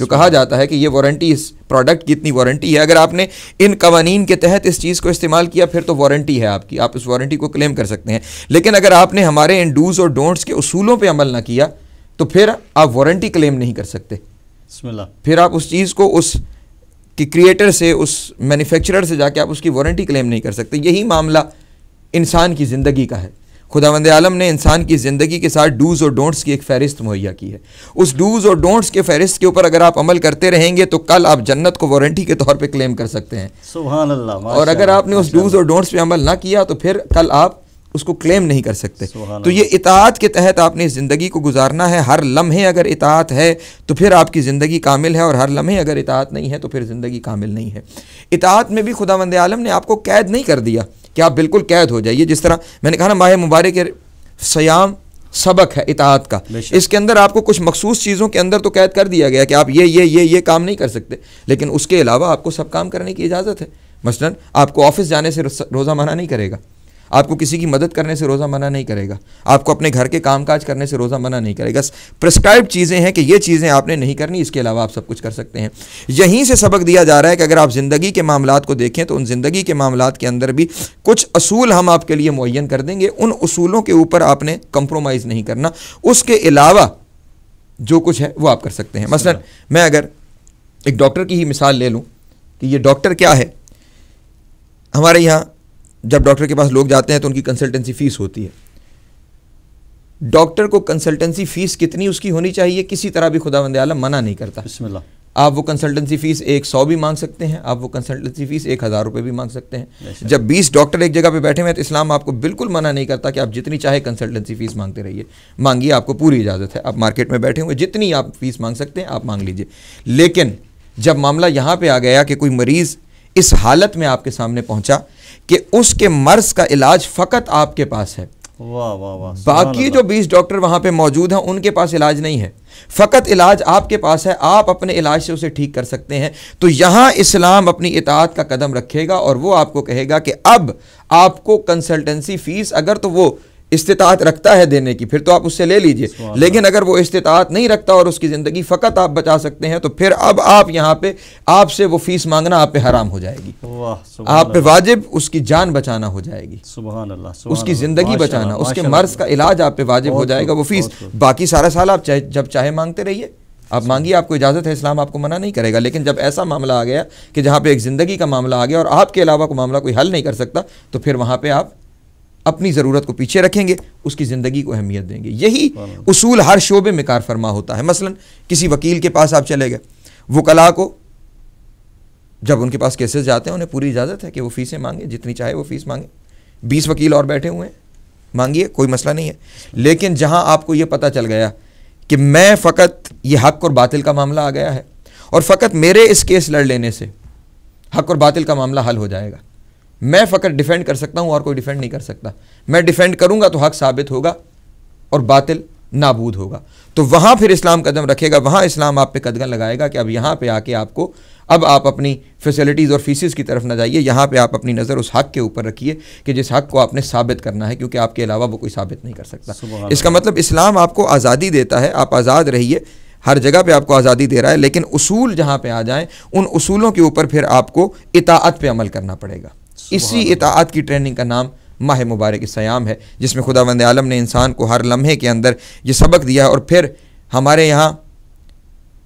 جو کہا جاتا ہے کہ یہ وارنٹی اس پروڈکٹ کی اتنی وارنٹی ہے اگر آپ نے ان قوانین کے تحت اس چیز کو استعمال کیا پھر تو وارنٹی ہے آپ کی آپ اس وارنٹی کو کلیم کر سکتے ہیں لیکن اگر آپ نے ہمارے ان ڈوز اور ڈونٹس کے اصولوں پہ عمل نہ کیا تو پھر آپ وارنٹی کلیم نہیں کر سکتے پھر آپ اس چیز کو اس کہ کریٹر سے اس مینوفیکچرر سے جا کے آپ اس کی وارنٹی کلیم نہیں کر سکتے یہی معاملہ انسان کی زندگی کا ہے خدا مند عالم نے انسان کی زندگی کے ساتھ ڈوز اور ڈونٹس کی ایک فہرست مہیا کی ہے اس ڈوز اور ڈونٹس کے فہرست کے اوپر اگر آپ عمل کرتے رہیں گے تو کل آپ جنت کو وارنٹی کے طور پہ کلیم کر سکتے ہیں اور اگر آپ نے اس ڈوز اور ڈونٹس پہ عمل نہ کیا تو پھر کل آپ اس کو کلیم نہیں کر سکتے تو یہ اطاعت کے تحت آپ نے زندگی کو گزارنا ہے ہر لمحے اگر اطاعت ہے تو پھر آپ کی زندگی کامل ہے اور ہر لمحے اگر اطاعت نہیں ہے تو پھر زندگی کامل نہیں ہے اطاعت میں بھی خدا مند عالم نے آپ کو قید نہیں کر دیا کہ آپ بالکل قید ہو جائیے جس طرح میں نے کہا نا ماہ مبارک سیام سبق ہے اطاعت کا اس کے اندر آپ کو کچھ مخصوص چیزوں کے اندر تو قید کر دیا گیا کہ آپ یہ یہ یہ یہ کام نہیں کر سکتے لیکن اس کے علاوہ آپ کو سب کام کرنے کی اجازت ہے مثلاً آپ کو آفس جانے سے روزہ منع نہیں کرے گا آپ کو کسی کی مدد کرنے سے روزہ منع نہیں کرے گا آپ کو اپنے گھر کے کام کاج کرنے سے روزہ منع نہیں کرے گا پرسکرائب چیزیں ہیں کہ یہ چیزیں آپ نے نہیں کرنی اس کے علاوہ آپ سب کچھ کر سکتے ہیں یہیں سے سبق دیا جا رہا ہے کہ اگر آپ زندگی کے معاملات کو دیکھیں تو ان زندگی کے معاملات کے اندر بھی کچھ اصول ہم آپ کے لیے معین کر دیں گے ان اصولوں کے اوپر آپ نے کمپرومائز نہیں کرنا اس کے علاوہ جو کچھ ہے وہ آپ کر سکتے ہیں مثلا میں اگر ایک ڈاکٹر کی ہی مثال لے لوں کہ یہ ڈاکٹر کیا ہے ہمارے یہاں جب ڈاکٹر کے پاس لوگ جاتے ہیں تو ان کی کنسلٹنسی فیس ہوتی ہے ڈاکٹر کو کنسلٹنسی فیس کتنی اس کی ہونی چاہیے کسی طرح بھی خدا بند عالم منع نہیں کرتا بسم اللہ آپ وہ کنسلٹنسی فیس ایک سو بھی مانگ سکتے ہیں آپ وہ کنسلٹنسی فیس ایک ہزار روپے بھی مانگ سکتے ہیں جب بیس ڈاکٹر ایک جگہ پہ بیٹھے ہوئے ہیں تو اسلام آپ کو بالکل منع نہیں کرتا کہ آپ جتنی چاہے کنسلٹنسی فیس مانگتے رہیے مانگیے آپ کو پوری اجازت ہے آپ مارکیٹ میں بیٹھے ہوئے جتنی آپ فیس مانگ سکتے ہیں آپ مانگ لیجیے لیکن جب معاملہ یہاں پہ آ گیا کہ کوئی مریض اس حالت میں آپ کے سامنے پہنچا کہ اس کے مرض کا علاج فقط آپ کے پاس ہے باقی جو بیس ڈاکٹر وہاں پہ موجود ہیں ان کے پاس علاج نہیں ہے فقط علاج آپ کے پاس ہے آپ اپنے علاج سے اسے ٹھیک کر سکتے ہیں تو یہاں اسلام اپنی اطاعت کا قدم رکھے گا اور وہ آپ کو کہے گا کہ اب آپ کو کنسلٹنسی فیس اگر تو وہ استطاعت رکھتا ہے دینے کی پھر تو آپ اس سے لے لیجئے لیکن اگر وہ استطاعت نہیں رکھتا اور اس کی زندگی فقط آپ بچا سکتے ہیں تو پھر اب آپ یہاں پہ آپ سے وہ فیس مانگنا آپ پہ حرام ہو جائے گی آپ پہ واجب اس کی جان بچانا ہو جائے گی اس کی زندگی بچانا اس کے مرض کا علاج آپ پہ واجب ہو جائے گا وہ فیس باقی سارا سال آپ جب چاہے مانگتے رہیے آپ مانگیے آپ کو اجازت ہے اسلام آپ کو منع نہیں کرے گا لیکن جب ایسا معاملہ آ گیا کہ جہاں پہ ایک زندگی کا معاملہ آ گیا اور آپ کے علاوہ کو معاملہ کوئی حل نہیں کر سکتا تو پھر وہاں پہ آپ اپنی ضرورت کو پیچھے رکھیں گے اس کی زندگی کو اہمیت دیں گے یہی اصول ہر شعبے میں کار فرما ہوتا ہے مثلا کسی وکیل کے پاس آپ چلے گئے وکلا کو جب ان کے پاس کیسز جاتے ہیں انہیں پوری اجازت ہے کہ وہ فیسیں مانگیں جتنی چاہے وہ فیس مانگیں بیس وکیل اور بیٹھے ہوئے ہیں مانگیے کوئی مسئلہ نہیں ہے لیکن جہاں آپ کو یہ پتہ چل گیا کہ میں فقط یہ حق اور باطل کا معاملہ آ گیا ہے اور فقط میرے اس کیس لڑ لینے سے حق اور باطل کا معاملہ حل ہو جائے گا میں فقط ڈیفینڈ کر سکتا ہوں اور کوئی ڈیفینڈ نہیں کر سکتا میں ڈیفینڈ کروں گا تو حق ثابت ہوگا اور باطل نابود ہوگا تو وہاں پھر اسلام قدم رکھے گا وہاں اسلام آپ پہ قدگن لگائے گا کہ اب یہاں پہ آ کے آپ کو اب آپ اپنی فیسلٹیز اور فیسز کی طرف نہ جائیے یہاں پہ آپ اپنی نظر اس حق کے اوپر رکھیے کہ جس حق کو آپ نے ثابت کرنا ہے کیونکہ آپ کے علاوہ وہ کوئی ثابت نہیں کر سکتا اس کا مطلب اسلام آپ کو آزادی دیتا ہے آپ آزاد رہیے ہر جگہ پہ آپ کو آزادی دے رہا ہے لیکن اصول جہاں پہ آ جائیں ان اصولوں کے اوپر پھر آپ کو اطاعت پہ عمل کرنا پڑے گا اسی اطاعت کی ٹریننگ کا نام ماہ مبارک سیام ہے جس میں خدا وند عالم نے انسان کو ہر لمحے کے اندر یہ سبق دیا اور پھر ہمارے یہاں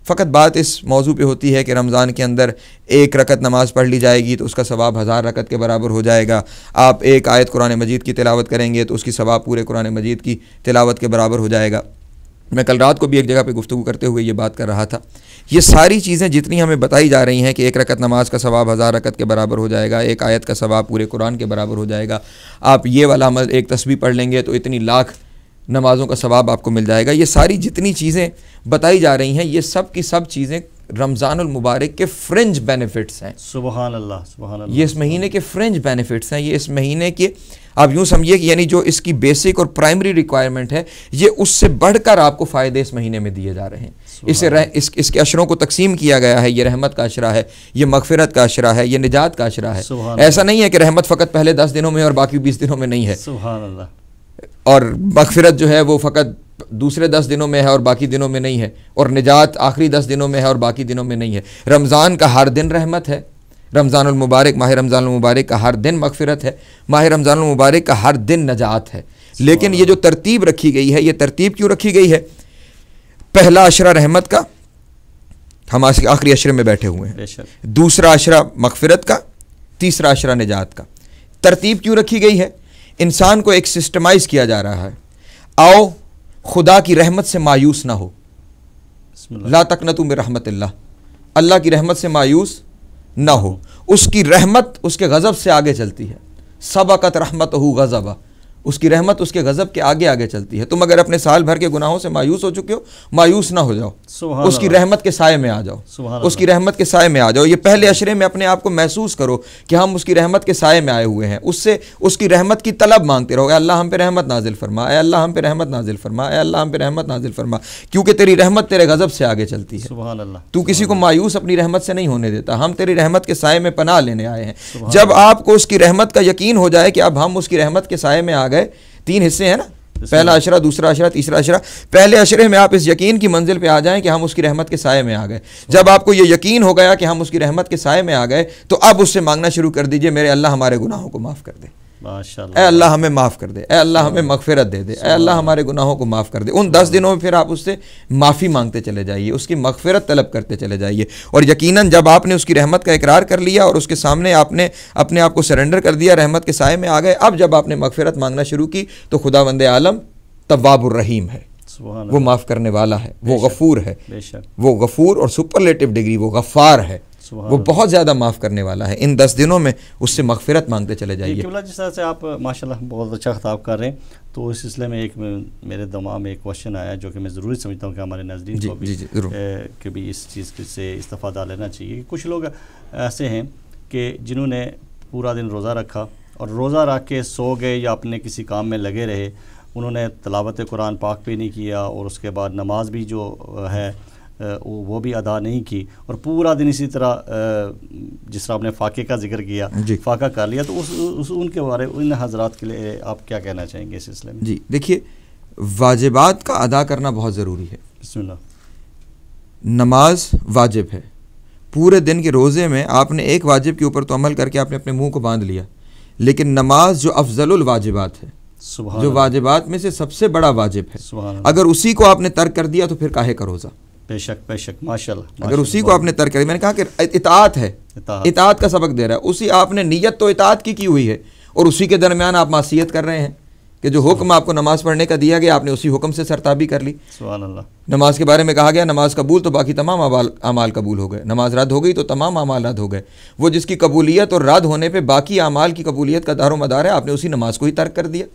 فقط بات اس موضوع پہ ہوتی ہے کہ رمضان کے اندر ایک رکت نماز پڑھ لی جائے گی تو اس کا ثواب ہزار رکت کے برابر ہو جائے گا آپ ایک آیت قرآن مجید کی تلاوت کریں گے تو اس کی ثواب پورے قرآن مجید کی تلاوت کے برابر ہو جائے گا میں کل رات کو بھی ایک جگہ پہ گفتگو کرتے ہوئے یہ بات کر رہا تھا یہ ساری چیزیں جتنی ہمیں بتائی جا رہی ہیں کہ ایک رکت نماز کا ثواب ہزار رکت کے برابر ہو جائے گا ایک آیت کا ثواب پورے قرآن کے برابر ہو جائے گا آپ یہ والا عمل ایک تسبیح پڑھ لیں گے تو اتنی لاکھ نمازوں کا ثواب آپ کو مل جائے گا یہ ساری جتنی چیزیں بتائی جا رہی ہیں یہ سب کی سب چیزیں رمضان المبارک کے فرنج بینیفٹس ہیں سبحان اللہ سبحان اللہ یہ اس مہینے کے فرنج بینیفٹس ہیں یہ اس مہینے کے آپ یوں سمجھیے کہ یعنی جو اس کی بیسک اور پرائمری ریکوائرمنٹ ہے یہ اس سے بڑھ کر آپ کو فائدے اس مہینے میں دیے جا رہے ہیں اسے اس کے اشروں کو تقسیم کیا گیا ہے یہ رحمت کا اشرہ ہے یہ مغفرت کا اشرہ ہے یہ نجات کا اشرہ ہے ایسا نہیں ہے کہ رحمت فقط پہلے دس دنوں میں اور باقی بیس دنوں میں نہیں ہے اور مغفرت جو ہے وہ فقط دوسرے دس دنوں میں ہے اور باقی دنوں میں نہیں ہے اور نجات آخری دس دنوں میں ہے اور باقی دنوں میں نہیں ہے رمضان کا ہر دن رحمت ہے رمضان المبارک ماہ رمضان المبارک کا ہر دن مغفرت ہے ماہ رمضان المبارک کا ہر دن نجات ہے لیکن یہ جو ترتیب رکھی گئی ہے یہ ترتیب کیوں رکھی گئی ہے پہلا عشرہ رحمت کا ہم آخری عشرے میں بیٹھے ہوئے ہیں دوسرا عشرہ مغفرت کا تیسرا عشرہ نجات کا ترتیب کیوں رکھی گئی ہے انسان کو ایک سسٹمائز کیا جا رہا ہے آؤ خدا کی رحمت سے مایوس نہ ہو لا تکنت و رحمت اللہ اللہ کی رحمت سے مایوس نہ ہو اس کی رحمت اس کے غضب سے آگے چلتی ہے سبقت رحمت ہو غضبہ اس کی رحمت اس کے غزب کے آگے آگے چلتی ہے تم اگر اپنے سال بھر کے گناہوں سے مایوس ہو چکے ہو مایوس نہ ہو جاؤ اس کی رحمت کے سائے میں آ جاؤ اس کی رحمت کے سائے میں آ جاؤ یہ پہلے اشرے میں اپنے آپ کو محسوس کرو کہ ہم اس کی رحمت کے سائے میں آئے ہوئے ہیں اس سے اس کی رحمت کی طلب مانگتے رہو اے اللہ ہم پہ رحمت نازل فرما اے اللہ ہم پہ رحمت نازل فرما اے اللہ ہم پہ رحمت نازل فرما کیونکہ تیری رحمت تیرے غزب سے آگے چلتی ہے تو کسی کو مایوس اپنی رحمت سے نہیں ہونے دیتا ہم تیری رحمت کے سائے میں پناہ لینے آئے ہیں جب آپ کو اس کی رحمت کا یقین ہو جائے کہ اب ہم اس کی رحمت کے سائے میں گئے گئے تین حصے ہیں نا پہلا دوسرا تیسرا عشرہ پہلے میں آپ اس یقین کی منزل پہ آ جائیں کہ ہم اس کی رحمت کے سائے میں آ گئے جب آپ کو یہ یقین ہو گیا کہ ہم اس کی رحمت کے سائے میں آ گئے تو اب اس سے مانگنا شروع کر دیجئے میرے اللہ ہمارے گناہوں کو معاف کر دے اے اللہ ہمیں معاف کر دے اے اللہ ہمیں مغفرت دے دے اے اللہ ہمارے گناہوں کو معاف کر دے ان دس دنوں میں پھر آپ اس سے معافی مانگتے چلے جائیے اس کی مغفرت طلب کرتے چلے جائیے اور یقیناً جب آپ نے اس کی رحمت کا اقرار کر لیا اور اس کے سامنے آپ نے اپنے آپ کو سرنڈر کر دیا رحمت کے سائے میں آ گئے اب جب آپ نے مغفرت مانگنا شروع کی تو خدا بند عالم طواب الرحیم ہے وہ معاف کرنے والا ہے وہ غفور ہے وہ غفور اور سپرلیٹو ڈگری وہ غفار ہے وہ بہت زیادہ معاف کرنے والا ہے ان دس دنوں میں اس سے مغفرت مانگتے چلے جائیے قبلہ جس طرح سے آپ ماشاء اللہ بہت اچھا خطاب کر رہے ہیں تو اس سلسلے میں ایک میرے دماغ میں ایک کوشن آیا جو کہ میں ضروری سمجھتا ہوں کہ ہمارے ناظرین جی، کو بھی جی، جی، بھی اس چیز سے استفادہ لینا چاہیے کچھ لوگ ایسے ہیں کہ جنہوں نے پورا دن روزہ رکھا اور روزہ رکھ کے سو گئے یا اپنے کسی کام میں لگے رہے انہوں نے تلاوت قرآن پاک بھی نہیں کیا اور اس کے بعد نماز بھی جو ہے وہ بھی ادا نہیں کی اور پورا دن اسی طرح جس طرح آپ نے فاقے کا ذکر کیا جی فاقہ کر لیا تو اس, اس ان ان کے بارے حضرات کے لیے آپ کیا کہنا چاہیں گے اس سلسلے میں جی دیکھیے واجبات کا ادا کرنا بہت ضروری ہے بسم اللہ نماز واجب ہے پورے دن کے روزے میں آپ نے ایک واجب کے اوپر تو عمل کر کے آپ نے اپنے منہ کو باندھ لیا لیکن نماز جو افضل الواجبات ہے جو واجبات میں سے سب سے بڑا واجب ہے اگر اسی کو آپ نے ترک کر دیا تو پھر کاہے کا روزہ ماشاء اللہ اگر اسی کو آپ نے ترک کری میں نے کہا کہ اطاعت ہے اطاعت کا سبق دے رہا ہے اسی آپ نے نیت تو اطاعت کی کی ہوئی ہے اور اسی کے درمیان آپ معصیت کر رہے ہیں کہ جو حکم آپ کو نماز پڑھنے کا دیا گیا آپ نے اسی حکم سے سرتابی کر لی نماز کے بارے میں کہا گیا نماز قبول تو باقی تمام اعمال قبول ہو گئے نماز رد ہو گئی تو تمام اعمال رد ہو گئے وہ جس کی قبولیت اور رد ہونے پہ باقی اعمال کی قبولیت کا دار و مدار ہے آپ نے اسی نماز کو ہی ترک کر دیا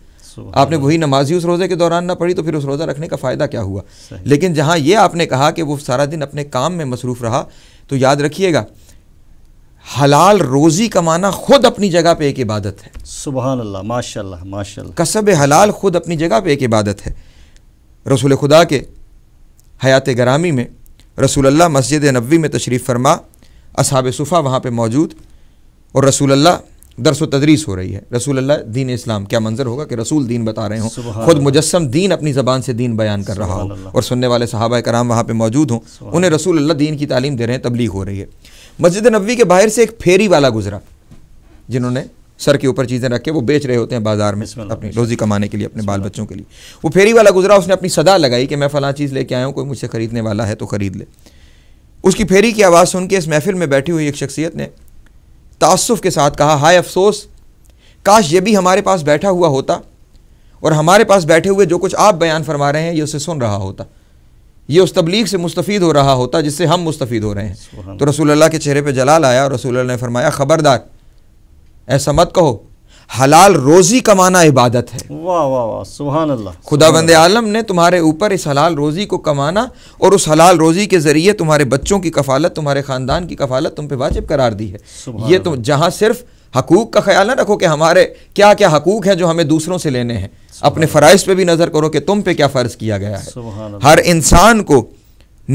آپ نے وہی نماز ہی اس روزے کے دوران نہ پڑھی تو پھر اس روزہ رکھنے کا فائدہ کیا ہوا لیکن جہاں یہ آپ نے کہا کہ وہ سارا دن اپنے کام میں مصروف رہا تو یاد رکھیے گا حلال روزی کمانا خود اپنی جگہ پہ ایک عبادت ہے سبحان اللہ ماشاء اللہ ماشاء اللہ کسب حلال خود اپنی جگہ پہ ایک عبادت ہے رسول خدا کے حیات گرامی میں رسول اللہ مسجد نبوی میں تشریف فرما اصحاب صفحہ وہاں پہ موجود اور رسول اللہ درس و تدریس ہو رہی ہے رسول اللہ دین اسلام کیا منظر ہوگا کہ رسول دین بتا رہے ہوں خود مجسم دین اپنی زبان سے دین بیان کر رہا ہو اور سننے والے صحابہ کرام وہاں پہ موجود ہوں انہیں رسول اللہ دین کی تعلیم دے رہے ہیں تبلیغ ہو رہی ہے مسجد نبوی کے باہر سے ایک پھیری والا گزرا جنہوں نے سر کے اوپر چیزیں رکھے وہ بیچ رہے ہوتے ہیں بازار میں اپنی روزی کمانے کے لیے اپنے بال بچوں کے لیے وہ پھیری والا گزرا اس نے اپنی صدا لگائی کہ میں فلاں چیز لے کے آیا ہوں کوئی مجھ سے خریدنے والا ہے تو خرید لے اس کی پھیری کی آواز سن کے اس محفل میں بیٹھی ہوئی ایک شخصیت نے تعصف کے ساتھ کہا ہائے افسوس کاش یہ بھی ہمارے پاس بیٹھا ہوا ہوتا اور ہمارے پاس بیٹھے ہوئے جو کچھ آپ بیان فرما رہے ہیں یہ اسے سن رہا ہوتا یہ اس تبلیغ سے مستفید ہو رہا ہوتا جس سے ہم مستفید ہو رہے ہیں تو رسول اللہ کے چہرے پہ جلال آیا اور رسول اللہ نے فرمایا خبردار ایسا مت کہو حلال روزی کمانا عبادت ہے خدا بند عالم نے تمہارے اوپر اس حلال روزی کو کمانا اور اس حلال روزی کے ذریعے تمہارے بچوں کی کفالت تمہارے خاندان کی کفالت تم پہ واجب قرار دی ہے یہ تم جہاں صرف حقوق کا خیال نہ رکھو کہ ہمارے کیا کیا حقوق ہیں جو ہمیں دوسروں سے لینے ہیں اپنے فرائض پہ بھی نظر کرو کہ تم پہ کیا فرض کیا گیا ہے ہر انسان کو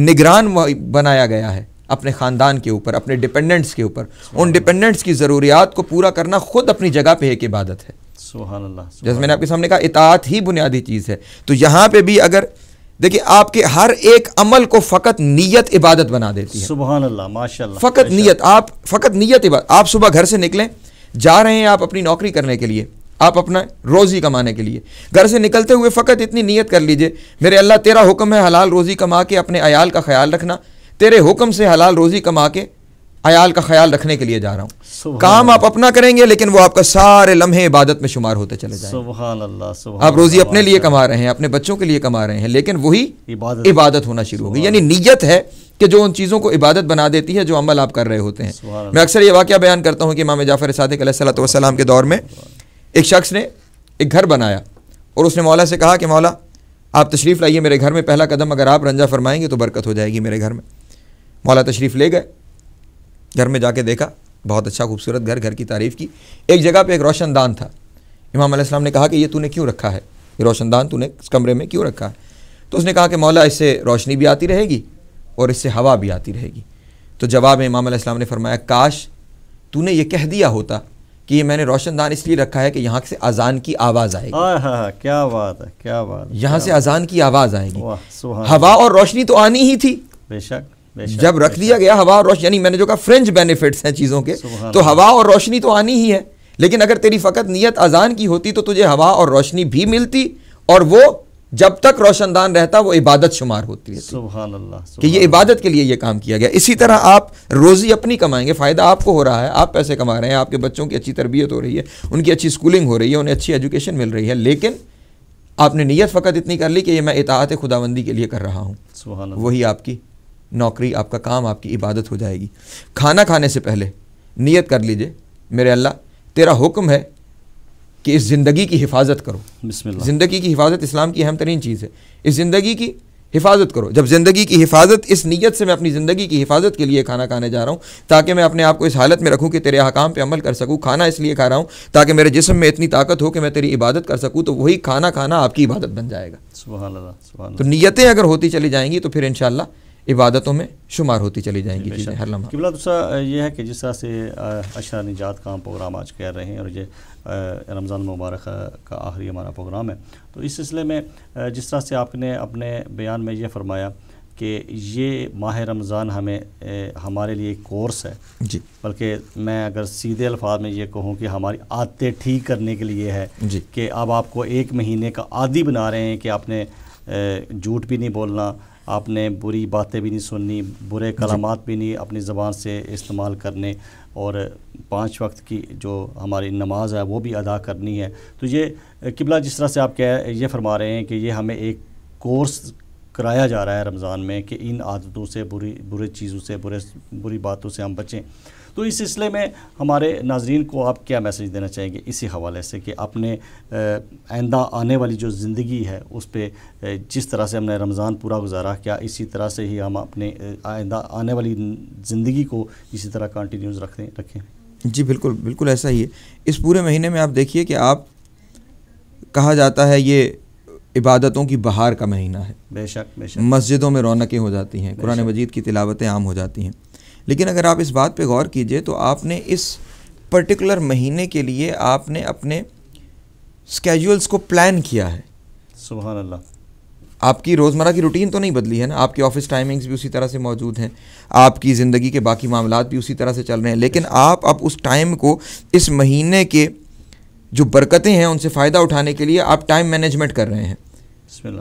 نگران بنایا گیا ہے اپنے خاندان کے اوپر اپنے ڈیپینڈنٹس کے اوپر ان ڈیپینڈنٹس کی ضروریات کو پورا کرنا خود اپنی جگہ پہ ایک عبادت ہے سبحان اللہ جیسے میں نے آپ کے سامنے کہا اطاعت ہی بنیادی چیز ہے تو یہاں پہ بھی اگر دیکھیں آپ کے ہر ایک عمل کو فقط نیت عبادت بنا دیتی ہے سبحان اللہ ماشاء اللہ فقط نیت آپ فقط نیت عبادت آپ صبح گھر سے نکلیں جا رہے ہیں آپ اپنی نوکری کرنے کے لیے آپ اپنا روزی کمانے کے لیے گھر سے نکلتے ہوئے فقط اتنی نیت کر لیجئے میرے اللہ تیرا حکم ہے حلال روزی کما کے اپنے عیال کا خیال رکھنا تیرے حکم سے حلال روزی کما کے عیال کا خیال رکھنے کے لیے جا رہا ہوں کام آپ اپنا کریں گے لیکن وہ آپ کا سارے لمحے عبادت میں شمار ہوتے چلے جائیں آپ روزی اپنے لیے کما رہے ہیں اپنے بچوں کے لیے کما رہے ہیں لیکن وہی عبادت ہونا شروع ہوگی یعنی نیت ہے کہ جو ان چیزوں کو عبادت بنا دیتی ہے جو عمل آپ کر رہے ہوتے ہیں میں اکثر یہ واقعہ بیان کرتا ہوں کہ امام جعفر صادق علیہ صلاحۃ وسلام کے دور میں ایک شخص نے ایک گھر بنایا اور اس نے مولا سے کہا کہ مولا آپ تشریف لائیے میرے گھر میں پہلا قدم اگر آپ رنجا فرمائیں گے تو برکت ہو جائے گی میرے گھر میں مولا تشریف لے گئے گھر میں جا کے دیکھا بہت اچھا خوبصورت گھر گھر کی تعریف کی ایک جگہ پہ ایک روشن دان تھا امام علیہ السلام نے کہا کہ یہ تو نے کیوں رکھا ہے یہ روشن دان تو نے اس کمرے میں کیوں رکھا ہے تو اس نے کہا کہ مولا اس سے روشنی بھی آتی رہے گی اور اس سے ہوا بھی آتی رہے گی تو جواب میں امام علیہ السلام نے فرمایا کاش تو نے یہ کہہ دیا ہوتا کہ یہ میں نے روشن دان اس لیے رکھا ہے کہ یہاں سے اذان کی آواز آئے گی ہاں، ہاں، کیا بات یہاں سے اذان کی آواز آئے گی ہوا اور روشنی تو آنی ہی تھی بے شک جب رکھ دیا گیا ہوا اور روشنی یعنی میں نے جو کہا فرنج بینیفٹس ہیں چیزوں کے تو ہوا اور روشنی تو آنی ہی ہے لیکن اگر تیری فقط نیت اذان کی ہوتی تو تجھے ہوا اور روشنی بھی ملتی اور وہ جب تک روشن دان رہتا وہ عبادت شمار ہوتی ہے کہ یہ عبادت کے لیے یہ کام کیا گیا اسی طرح آپ روزی اپنی کمائیں گے فائدہ آپ کو ہو رہا ہے آپ پیسے کما رہے ہیں آپ کے بچوں کی اچھی تربیت ہو رہی ہے ان کی اچھی اسکولنگ ہو رہی ہے انہیں اچھی ایجوکیشن مل رہی ہے لیکن آپ نے نیت فقط اتنی کر لی کہ یہ میں اطاعت خداوندی کے لیے کر رہا ہوں وہی آپ کی نوکری آپ کا کام آپ کی عبادت ہو جائے گی کھانا کھانے سے پہلے نیت کر لیجئے میرے اللہ تیرا حکم ہے کہ اس زندگی کی حفاظت کرو زندگی کی حفاظت اسلام کی اہم ترین چیز ہے اس زندگی کی حفاظت کرو جب زندگی کی حفاظت اس نیت سے میں اپنی زندگی کی حفاظت کے لیے کھانا کھانے جا رہا ہوں تاکہ میں اپنے آپ کو اس حالت میں رکھوں کہ تیرے حکام پہ عمل کر سکوں کھانا اس لیے کھا رہا ہوں تاکہ میرے جسم میں اتنی طاقت ہو کہ میں تیری عبادت کر سکوں تو وہی کھانا کھانا آپ کی عبادت بن جائے گا تو نیتیں اگر ہوتی چلی جائیں گی تو پھر انشاءاللہ اللہ عبادتوں میں شمار ہوتی چلی جائیں گی چیزیں ہر لمحہ قبلہ دوسرا یہ ہے کہ جس طرح سے اشرا نجات کا ہم پروگرام آج کہہ رہے ہیں اور یہ رمضان مبارک کا آخری ہمارا پروگرام ہے تو اس سلسلے میں جس طرح سے آپ نے اپنے بیان میں یہ فرمایا کہ یہ ماہ رمضان ہمیں ہمارے لیے کورس ہے جی بلکہ میں اگر سیدھے الفاظ میں یہ کہوں کہ ہماری عادتیں ٹھیک کرنے کے لیے ہے جی کہ اب آپ کو ایک مہینے کا عادی بنا رہے ہیں کہ آپ نے جھوٹ بھی نہیں بولنا آپ نے بری باتیں بھی نہیں سننی برے جی۔ کلامات بھی نہیں اپنی زبان سے استعمال کرنے اور پانچ وقت کی جو ہماری نماز ہے وہ بھی ادا کرنی ہے تو یہ قبلہ جس طرح سے آپ کہہ یہ فرما رہے ہیں کہ یہ ہمیں ایک کورس کرایا جا رہا ہے رمضان میں کہ ان عادتوں سے بری برے چیزوں سے برے بری باتوں سے ہم بچیں تو اس سلسلے میں ہمارے ناظرین کو آپ کیا میسج دینا چاہیں گے اسی حوالے سے کہ اپنے آئندہ آنے والی جو زندگی ہے اس پہ جس طرح سے ہم نے رمضان پورا گزارا کیا اسی طرح سے ہی ہم اپنے آئندہ آنے والی زندگی کو اسی طرح کنٹینیوز رکھیں رکھیں جی بالکل بالکل ایسا ہی ہے اس پورے مہینے میں آپ دیکھیے کہ آپ کہا جاتا ہے یہ عبادتوں کی بہار کا مہینہ ہے بے شک مسجدوں میں رونقیں ہو جاتی ہیں قرآن مجید کی تلاوتیں عام ہو جاتی ہیں لیکن اگر آپ اس بات پہ غور کیجئے تو آپ نے اس پرٹیکولر مہینے کے لیے آپ نے اپنے اسکیجولس کو پلان کیا ہے سبحان اللہ آپ کی روزمرہ کی روٹین تو نہیں بدلی ہے نا آپ کی آفس ٹائمنگز بھی اسی طرح سے موجود ہیں آپ کی زندگی کے باقی معاملات بھی اسی طرح سے چل رہے ہیں لیکن آپ اب اس ٹائم کو اس مہینے کے جو برکتیں ہیں ان سے فائدہ اٹھانے کے لیے آپ ٹائم مینجمنٹ کر رہے ہیں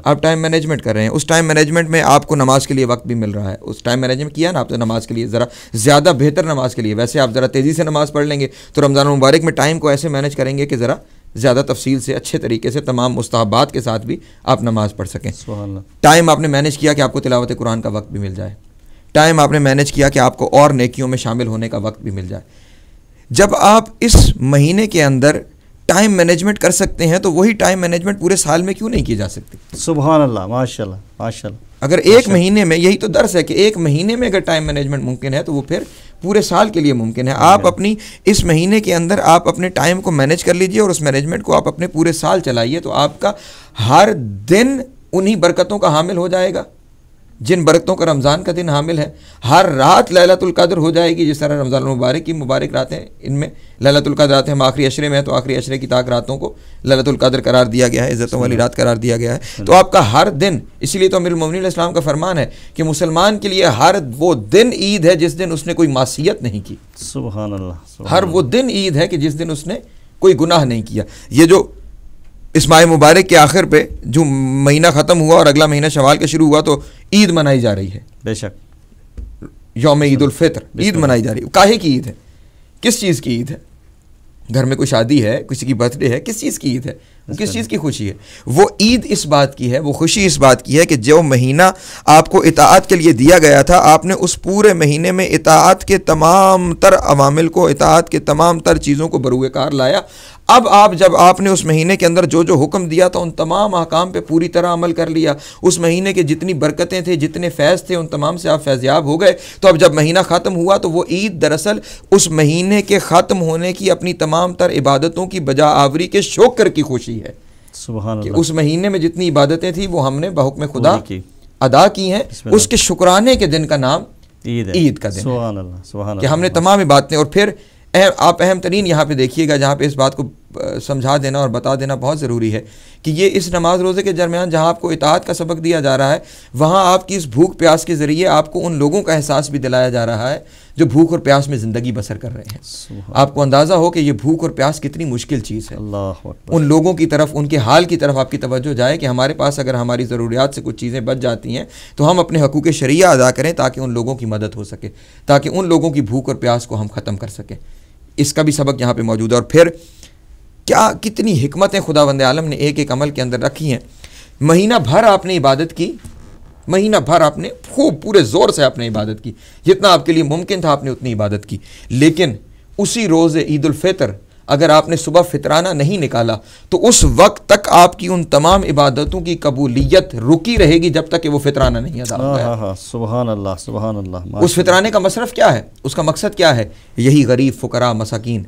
آپ ٹائم مینجمنٹ کر رہے ہیں اس ٹائم مینجمنٹ میں آپ کو نماز کے لیے وقت بھی مل رہا ہے اس ٹائم مینجمنٹ کیا نا آپ نے نماز کے لیے ذرا زیادہ بہتر نماز کے لیے ویسے آپ ذرا تیزی سے نماز پڑھ لیں گے تو رمضان المبارک میں ٹائم کو ایسے مینج کریں گے کہ ذرا زیادہ تفصیل سے اچھے طریقے سے تمام مستحبات کے ساتھ بھی آپ نماز پڑھ سکیں ٹائم آپ نے مینج کیا کہ آپ کو تلاوت قرآن کا وقت بھی مل جائے ٹائم آپ نے مینج کیا کہ آپ کو اور نیکیوں میں شامل ہونے کا وقت بھی مل جائے جب آپ اس مہینے کے اندر ٹائم مینجمنٹ کر سکتے ہیں تو وہی ٹائم مینجمنٹ پورے سال میں کیوں نہیں کی جا سکتی سبحان اللہ ماشاء اللہ ماشاء اللہ اگر ایک مہینے میں یہی تو درس ہے کہ ایک مہینے میں اگر ٹائم مینجمنٹ ممکن ہے تو وہ پھر پورے سال کے لیے ممکن ہے ہاں۔ آپ اپنی اس مہینے کے اندر آپ اپنے ٹائم کو مینیج کر لیجیے اور اس مینجمنٹ کو آپ اپنے پورے سال چلائیے تو آپ کا ہر دن انہی برکتوں کا حامل ہو جائے گا جن برکتوں کا رمضان کا دن حامل ہے ہر رات للت القدر ہو جائے گی جس طرح رمضان المبارک کی مبارک راتیں ان میں للت القدر راتیں ہم آخری عشرے میں ہیں تو آخری عشرے کی تاک راتوں کو للت القدر قرار دیا گیا ہے عزتوں والی رات قرار دیا گیا ہے تو آپ کا ہر دن اسی لیے تو امیر علیہ السلام کا فرمان ہے کہ مسلمان کے لیے ہر وہ دن عید ہے جس دن اس نے کوئی معصیت نہیں کی سبحان اللہ ہر وہ دن عید ہے کہ جس دن اس نے کوئی گناہ نہیں کیا یہ جو اس ماہ مبارک کے آخر پہ جو مہینہ ختم ہوا اور اگلا مہینہ شوال کا شروع ہوا تو عید منائی جا رہی ہے بے شک یوم عید الفطر عید منائی جا رہی ہے کاہے کی عید ہے کس چیز کی عید ہے گھر میں کوئی شادی ہے کسی کی برتھ ڈے ہے کس چیز کی عید ہے کس چیز کی خوشی ہے وہ عید اس بات کی ہے وہ خوشی اس بات کی ہے کہ جو مہینہ آپ کو اطاعت کے لیے دیا گیا تھا آپ نے اس پورے مہینے میں اطاعت کے تمام تر عوامل کو اطاعت کے تمام تر چیزوں کو کار لایا اب آپ جب آپ نے اس مہینے کے اندر جو جو حکم دیا تھا ان تمام احکام پہ پوری طرح عمل کر لیا اس مہینے کے جتنی برکتیں تھے جتنے فیض تھے ان تمام سے آپ فیضیاب ہو گئے تو اب جب مہینہ ختم ہوا تو وہ عید دراصل اس مہینے کے ختم ہونے کی اپنی تمام تر عبادتوں کی بجا آوری کے شوکر کی خوشی ہے کہ اللہ اس مہینے میں جتنی عبادتیں تھیں وہ ہم نے بحکم خدا کی ادا کی ہیں اس کے شکرانے کے دن کا نام عید عید کا دن سبحان سبحان اللہ اللہ کہ ہم نے تمام عبادتیں اور پھر آپ اہم ترین یہاں پہ دیکھیے گا جہاں پہ اس بات کو سمجھا دینا اور بتا دینا بہت ضروری ہے کہ یہ اس نماز روزے کے درمیان جہاں آپ کو اطاعت کا سبق دیا جا رہا ہے وہاں آپ کی اس بھوک پیاس کے ذریعے آپ کو ان لوگوں کا احساس بھی دلایا جا رہا ہے جو بھوک اور پیاس میں زندگی بسر کر رہے ہیں آپ کو اندازہ ہو کہ یہ بھوک اور پیاس کتنی مشکل چیز ہے ان لوگوں کی طرف ان کے حال کی طرف آپ کی توجہ جائے کہ ہمارے پاس اگر ہماری ضروریات سے کچھ چیزیں بچ جاتی ہیں تو ہم اپنے حقوق شریعہ ادا کریں تاکہ ان لوگوں کی مدد ہو سکے تاکہ ان لوگوں کی بھوک اور پیاس کو ہم ختم کر سکیں اس کا بھی سبق یہاں پہ موجود ہے اور پھر کیا کتنی حکمتیں خدا بند عالم نے ایک ایک عمل کے اندر رکھی ہیں مہینہ بھر آپ نے عبادت کی مہینہ بھر آپ نے خوب پورے زور سے آپ نے عبادت کی جتنا آپ کے لیے ممکن تھا آپ نے اتنی عبادت کی لیکن اسی روز عید الفطر اگر آپ نے صبح فطرانہ نہیں نکالا تو اس وقت تک آپ کی ان تمام عبادتوں کی قبولیت رکی رہے گی جب تک کہ وہ فطرانہ نہیں ادا ہے سبحان ہاں، ہاں، ہاں، سبحان اللہ اللہ اس فطرانے کا مصرف کیا ہے اس کا مقصد کیا ہے یہی غریب فقرا مساکین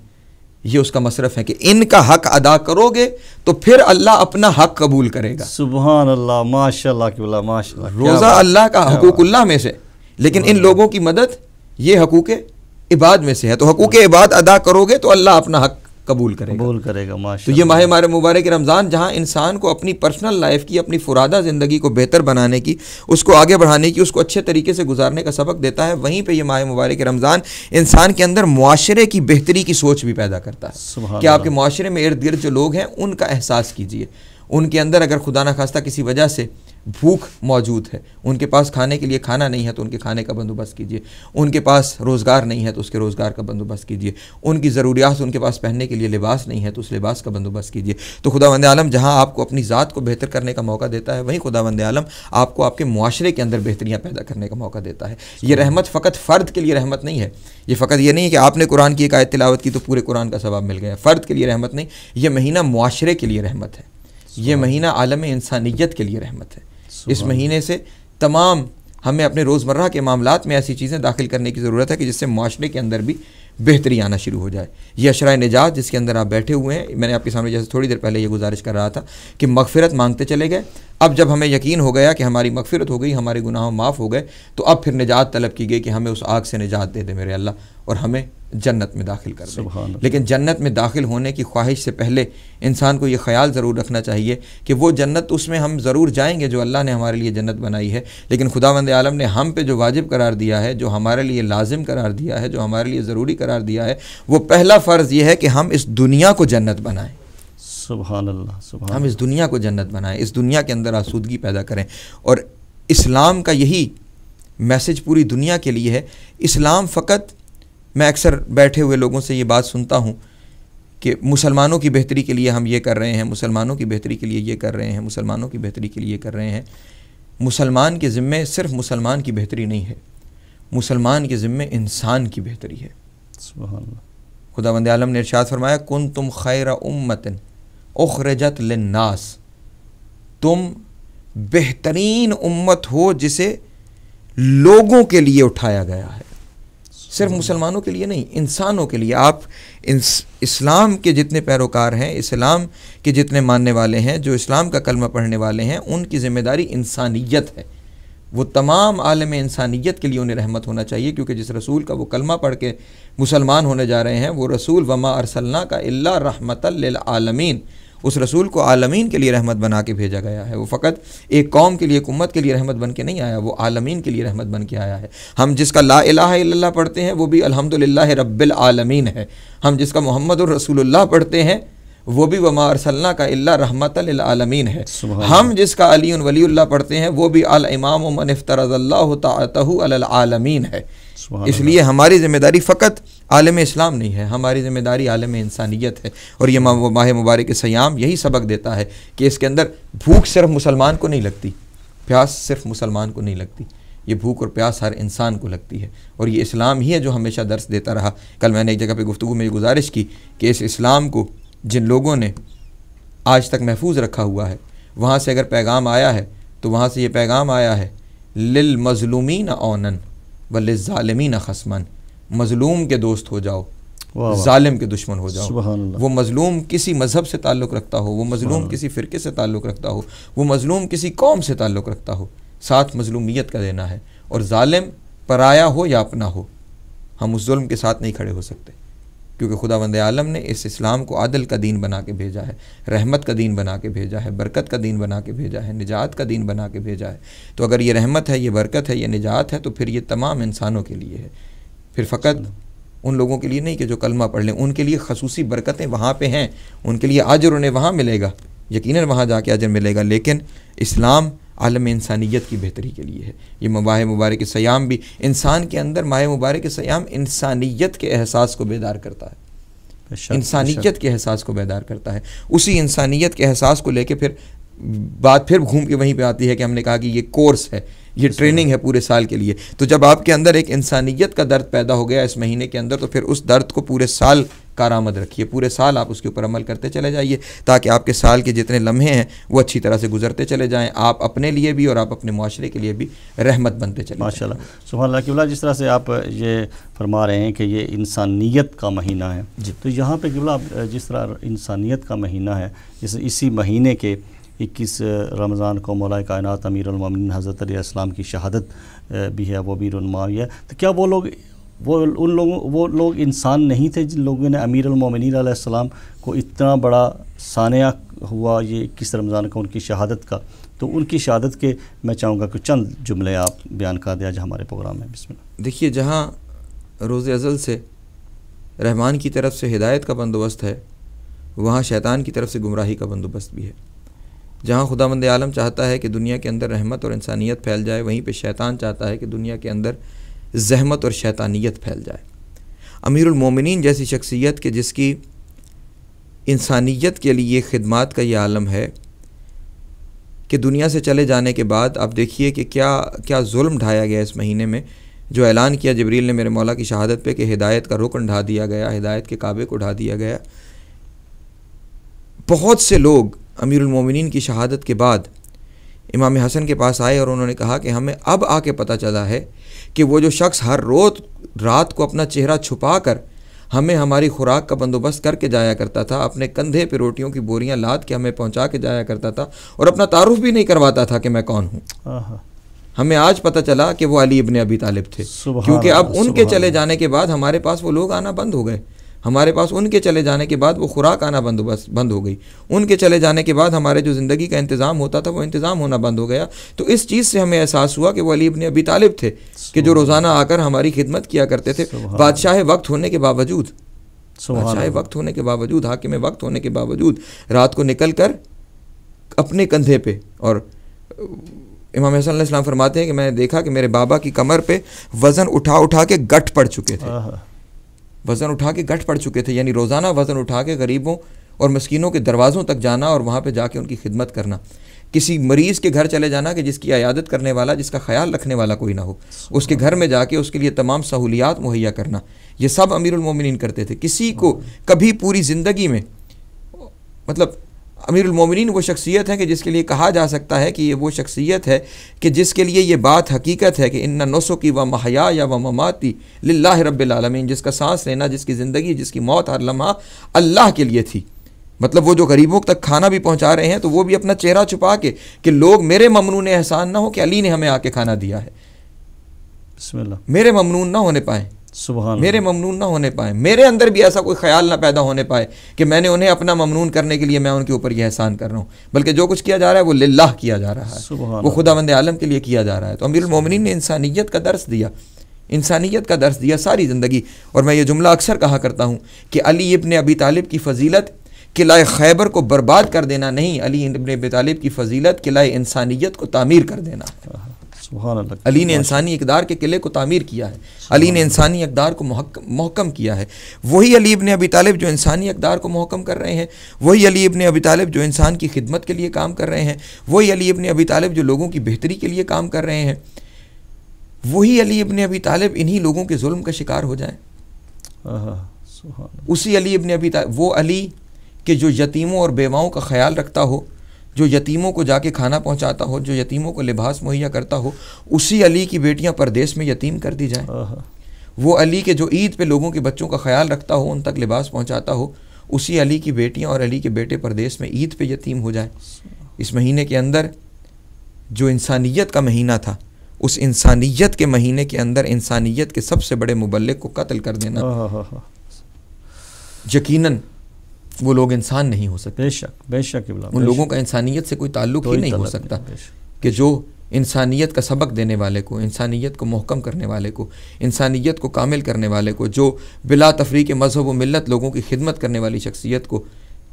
یہ اس کا مصرف ہے کہ ان کا حق ادا کرو گے تو پھر اللہ اپنا حق قبول کرے گا سبحان اللہ ماشاء اللہ روزہ اللہ کا حقوق اللہ میں سے لیکن ان لوگوں کی مدد یہ حقوق عباد میں سے ہے تو حقوق عباد ادا کرو گے تو اللہ اپنا حق قبول کرے گا کرے گا یہ ماہ ہمارے مبارک رمضان جہاں انسان کو اپنی پرسنل لائف کی اپنی فرادہ زندگی کو بہتر بنانے کی اس کو آگے بڑھانے کی اس کو اچھے طریقے سے گزارنے کا سبق دیتا ہے وہیں پہ یہ ماہ مبارک رمضان انسان کے اندر معاشرے کی بہتری کی سوچ بھی پیدا کرتا ہے کہ آپ کے معاشرے میں ارد گرد جو لوگ ہیں ان کا احساس کیجیے ان کے اندر اگر خدا خواستہ کسی وجہ سے بھوک موجود ہے ان کے پاس کھانے کے لیے کھانا نہیں ہے تو ان کے کھانے کا بندوبست کیجیے ان کے پاس روزگار نہیں ہے تو اس کے روزگار کا بندوبست کیجیے ان کی ضروریات ان کے پاس پہننے کے لیے لباس نہیں ہے تو اس لباس کا بندوبست کیجیے تو خدا وند عالم جہاں آپ کو اپنی ذات کو بہتر کرنے کا موقع دیتا ہے وہیں خدا وند عالم آپ کو آپ کے معاشرے کے اندر بہتریاں پیدا کرنے کا موقع دیتا ہے یہ رحمت فقط فرد کے لیے رحمت نہیں ہے یہ فقط یہ نہیں کہ آپ نے قرآن کی ایک آیت تلاوت کی تو پورے قرآن کا ثواب مل گیا فرد کے لیے رحمت نہیں یہ مہینہ معاشرے کے لیے رحمت ہے یہ مہینہ عالم انسانیت کے لیے رحمت ہے اس مہینے سے تمام ہمیں اپنے روز مرہ کے معاملات میں ایسی چیزیں داخل کرنے کی ضرورت ہے کہ جس سے معاشرے کے اندر بھی بہتری آنا شروع ہو جائے یہ اشرائے نجات جس کے اندر آپ بیٹھے ہوئے ہیں میں نے آپ کے سامنے جیسے تھوڑی دیر پہلے یہ گزارش کر رہا تھا کہ مغفرت مانگتے چلے گئے اب جب ہمیں یقین ہو گیا کہ ہماری مغفرت ہو گئی ہمارے گناہوں معاف ہو گئے تو اب پھر نجات طلب کی گئی کہ ہمیں اس آگ سے نجات دے دے میرے اللہ اور ہمیں جنت میں داخل کر دے لیکن جنت میں داخل ہونے کی خواہش سے پہلے انسان کو یہ خیال ضرور رکھنا چاہیے کہ وہ جنت اس میں ہم ضرور جائیں گے جو اللہ نے ہمارے لیے جنت بنائی ہے لیکن خدا مند عالم نے ہم پہ جو واجب قرار دیا ہے جو ہمارے لیے لازم قرار دیا ہے جو ہمارے لیے ضروری قرار دیا ہے وہ پہلا فرض یہ ہے کہ ہم اس دنیا کو جنت بنائیں سبحان اللہ سبحان ہم اس دنیا کو جنت بنائیں اس دنیا کے اندر آسودگی پیدا کریں اور اسلام کا یہی میسج پوری دنیا کے لیے ہے اسلام فقط میں اکثر بیٹھے ہوئے لوگوں سے یہ بات سنتا ہوں کہ مسلمانوں کی بہتری کے لیے ہم یہ کر رہے ہیں مسلمانوں کی بہتری کے لیے یہ کر رہے ہیں مسلمانوں کی بہتری کے لیے یہ کر رہے ہیں مسلمان کے ذمے صرف مسلمان کی بہتری نہیں ہے مسلمان کے ذمے انسان کی بہتری ہے سبحان اللہ خدا بند عالم نے ارشاد فرمایا کن تم خیر امتن اخرجت للناس تم بہترین امت ہو جسے لوگوں کے لیے اٹھایا گیا ہے صرف مسلمانوں کے لیے نہیں انسانوں کے لیے آپ اسلام کے جتنے پیروکار ہیں اسلام کے جتنے ماننے والے ہیں جو اسلام کا کلمہ پڑھنے والے ہیں ان کی ذمہ داری انسانیت ہے وہ تمام عالم انسانیت کے لیے انہیں رحمت ہونا چاہیے کیونکہ جس رسول کا وہ کلمہ پڑھ کے مسلمان ہونے جا رہے ہیں وہ رسول وما ارسلنا کا اللہ رحمت للعالمین اس رسول کو عالمین کے لیے رحمت بنا کے بھیجا گیا ہے وہ فقط ایک قوم کے لیے کمت کے لیے رحمت بن کے نہیں آیا وہ عالمین کے لیے رحمت بن کے آیا ہے ہم جس کا لا الہ الا اللہ پڑھتے ہیں وہ بھی الحمد رب العالمین ہے ہم جس کا محمد الرسول اللہ پڑھتے ہیں وہ بھی وما ارسلنا کا اللہ رحمت للعالمین ہے ہم جس کا علی ولی اللہ پڑھتے ہیں وہ بھی الامام من افترض اللہ تعطہ العالمین ہے اس لیے ہماری ذمہ داری فقط عالم اسلام نہیں ہے ہماری ذمہ داری عالم انسانیت ہے اور یہ ماہ مبارک سیام یہی سبق دیتا ہے کہ اس کے اندر بھوک صرف مسلمان کو نہیں لگتی پیاس صرف مسلمان کو نہیں لگتی یہ بھوک اور پیاس ہر انسان کو لگتی ہے اور یہ اسلام ہی ہے جو ہمیشہ درس دیتا رہا کل میں نے ایک جگہ پہ گفتگو میں یہ گزارش کی کہ اس اسلام کو جن لوگوں نے آج تک محفوظ رکھا ہوا ہے وہاں سے اگر پیغام آیا ہے تو وہاں سے یہ پیغام آیا ہے لل مظلوم اونن و لِ مظلوم کے دوست ہو جاؤ ظالم کے دشمن ہو جاؤ وہ مظلوم کسی مذہب سے تعلق رکھتا ہو وہ مظلوم کسی فرقے سے تعلق رکھتا ہو وہ مظلوم کسی قوم سے تعلق رکھتا ہو ساتھ مظلومیت کا دینا ہے اور ظالم پرایا ہو یا اپنا ہو ہم اس ظلم کے ساتھ نہیں کھڑے ہو سکتے کیونکہ خدا بند عالم نے اس اسلام کو عادل کا دین بنا کے بھیجا ہے رحمت کا دین بنا کے بھیجا ہے برکت کا دین بنا کے بھیجا ہے نجات کا دین بنا کے بھیجا ہے تو اگر یہ رحمت ہے یہ برکت ہے یہ نجات ہے تو پھر یہ تمام انسانوں کے لیے ہے پھر فقط ان لوگوں کے لیے نہیں کہ جو کلمہ پڑھ لیں ان کے لیے خصوصی برکتیں وہاں پہ ہیں ان کے لیے آجر انہیں وہاں ملے گا یقیناً وہاں جا کے آجر ملے گا لیکن اسلام عالم انسانیت کی بہتری کے لیے ہے یہ مباہ مبارک سیام بھی انسان کے اندر ماہ مبارک سیام انسانیت کے احساس کو بیدار کرتا ہے انسانیت کے احساس کو بیدار کرتا ہے اسی انسانیت کے احساس کو لے کے پھر بات پھر گھوم کے وہیں پہ آتی ہے کہ ہم نے کہا کہ یہ کورس ہے یہ ٹریننگ ہے پورے سال کے لیے تو جب آپ کے اندر ایک انسانیت کا درد پیدا ہو گیا اس مہینے کے اندر تو پھر اس درد کو پورے سال کارآمد رکھیے پورے سال آپ اس کے اوپر عمل کرتے چلے جائیے تاکہ آپ کے سال کے جتنے لمحے ہیں وہ اچھی طرح سے گزرتے چلے جائیں آپ اپنے لیے بھی اور آپ اپنے معاشرے کے لیے بھی رحمت بنتے چلے ماشاء اللہ سبحان اللہ کیولا جس طرح سے آپ یہ فرما رہے ہیں کہ یہ انسانیت کا مہینہ ہے جی تو یہاں پہ قبلہ جس طرح انسانیت کا مہینہ ہے اس اسی مہینے کے اکیس رمضان کو مولا کائنات امیر المومنین حضرت علیہ السلام کی شہادت بھی ہے وہ بیر المایہ ہے تو کیا وہ لوگ وہ ان لوگوں وہ لوگ انسان نہیں تھے جن لوگوں نے امیر المومنین علیہ السلام کو اتنا بڑا ثانیہ ہوا یہ اکیس رمضان کا ان کی شہادت کا تو ان کی شہادت کے میں چاہوں گا کہ چند جملے آپ بیان کر دیں آج ہمارے پروگرام میں بسم اللہ دیکھیے جہاں روز ازل سے رحمان کی طرف سے ہدایت کا بندوبست ہے وہاں شیطان کی طرف سے گمراہی کا بندوبست بھی ہے جہاں خدا مند عالم چاہتا ہے کہ دنیا کے اندر رحمت اور انسانیت پھیل جائے وہیں پہ شیطان چاہتا ہے کہ دنیا کے اندر زحمت اور شیطانیت پھیل جائے امیر المومنین جیسی شخصیت کہ جس کی انسانیت کے لیے خدمات کا یہ عالم ہے کہ دنیا سے چلے جانے کے بعد آپ دیکھیے کہ کیا کیا ظلم ڈھایا گیا اس مہینے میں جو اعلان کیا جبریل نے میرے مولا کی شہادت پہ کہ ہدایت کا رکن ڈھا دیا گیا ہدایت کے کعبے کو ڈھا دیا گیا بہت سے لوگ امیر المومنین کی شہادت کے بعد امام حسن کے پاس آئے اور انہوں نے کہا کہ ہمیں اب آ کے پتہ چلا ہے کہ وہ جو شخص ہر روز رات کو اپنا چہرہ چھپا کر ہمیں ہماری خوراک کا بندوبست کر کے جایا کرتا تھا اپنے کندھے پہ روٹیوں کی بوریاں لاد کے ہمیں پہنچا کے جایا کرتا تھا اور اپنا تعارف بھی نہیں کرواتا تھا کہ میں کون ہوں ہمیں آج پتہ چلا کہ وہ علی ابن ابی طالب تھے کیونکہ اب ان کے چلے جانے کے بعد ہمارے پاس وہ لوگ آنا بند ہو گئے ہمارے پاس ان کے چلے جانے کے بعد وہ خوراک آنا بس بند ہو گئی ان کے چلے جانے کے بعد ہمارے جو زندگی کا انتظام ہوتا تھا وہ انتظام ہونا بند ہو گیا تو اس چیز سے ہمیں احساس ہوا کہ وہ علی ابن ابی طالب تھے کہ جو روزانہ آ کر ہماری خدمت کیا کرتے تھے بادشاہ وقت ہونے کے باوجود بادشاہ وقت ہونے کے باوجود حاکم وقت ہونے کے باوجود رات کو نکل کر اپنے کندھے پہ اور امام حسن علیہ السلام فرماتے ہیں کہ میں نے دیکھا کہ میرے بابا کی کمر پہ وزن اٹھا اٹھا کے گٹھ پڑ چکے تھے وزن اٹھا کے گٹھ پڑ چکے تھے یعنی روزانہ وزن اٹھا کے غریبوں اور مسکینوں کے دروازوں تک جانا اور وہاں پہ جا کے ان کی خدمت کرنا کسی مریض کے گھر چلے جانا کہ جس کی عیادت کرنے والا جس کا خیال رکھنے والا کوئی نہ ہو اس کے گھر میں جا کے اس کے لیے تمام سہولیات مہیا کرنا یہ سب امیر المومنین کرتے تھے کسی کو کبھی پوری زندگی میں مطلب امیر المومنین وہ شخصیت ہے کہ جس کے لیے کہا جا سکتا ہے کہ یہ وہ شخصیت ہے کہ جس کے لیے یہ بات حقیقت ہے کہ ان نہ نسو کی و محیا یا و مماتی للہ رب العالمین جس کا سانس لینا جس کی زندگی جس کی موت ہر لمحہ اللہ کے لیے تھی مطلب وہ جو غریبوں تک کھانا بھی پہنچا رہے ہیں تو وہ بھی اپنا چہرہ چھپا کے کہ لوگ میرے ممنون احسان نہ ہو کہ علی نے ہمیں آ کے کھانا دیا ہے میرے ممنون نہ ہونے پائیں سبحان میرے ممنون نہ ہونے پائیں میرے اندر بھی ایسا کوئی خیال نہ پیدا ہونے پائے کہ میں نے انہیں اپنا ممنون کرنے کے لیے میں ان کے اوپر یہ احسان کر رہا ہوں بلکہ جو کچھ کیا جا رہا ہے وہ للہ کیا جا رہا ہے سبحان وہ خدا بند عالم کے لیے کیا جا رہا ہے تو امیر المومن نے انسانیت کا درس دیا انسانیت کا درس دیا ساری زندگی اور میں یہ جملہ اکثر کہا کرتا ہوں کہ علی ابن ابی طالب کی فضیلت قلعۂ خیبر کو برباد کر دینا نہیں علی ابن ابی طالب کی فضیلت قلعۂ انسانیت کو تعمیر کر دینا علی نے انسانی اقدار کے قلعے کو تعمیر کیا ہے علی نے انسانی اقدار کو محکم کیا ہے وہی علی ابن ابی طالب جو انسانی اقدار کو محکم کر رہے ہیں وہی علی ابن ابی طالب جو انسان کی خدمت کے لیے کام کر رہے ہیں وہی علی ابن ابی طالب جو لوگوں کی بہتری کے لیے کام کر رہے ہیں وہی علی ابن ابی طالب انہی لوگوں کے ظلم کا شکار ہو جائیں اسی علی ابن ابی طالب وہ علی کہ جو یتیموں اور بیواؤں کا خیال رکھتا ہو جو یتیموں کو جا کے کھانا پہنچاتا ہو جو یتیموں کو لباس مہیا کرتا ہو اسی علی کی بیٹیاں پردیس میں یتیم کر دی جائیں وہ علی کے جو عید پہ لوگوں کے بچوں کا خیال رکھتا ہو ان تک لباس پہنچاتا ہو اسی علی کی بیٹیاں اور علی کے بیٹے پردیس میں عید پہ یتیم ہو جائیں اس مہینے کے اندر جو انسانیت کا مہینہ تھا اس انسانیت کے مہینے کے اندر انسانیت کے سب سے بڑے مبلک کو قتل کر دینا یقیناً وہ لوگ انسان نہیں ہو سکتے بے شک بے شک ان لوگوں کا انسانیت سے کوئی تعلق ہی نہیں ہو سکتا کہ جو انسانیت کا سبق دینے والے کو انسانیت کو محکم کرنے والے کو انسانیت کو کامل کرنے والے کو جو بلا تفریق مذہب و ملت لوگوں کی خدمت کرنے والی شخصیت کو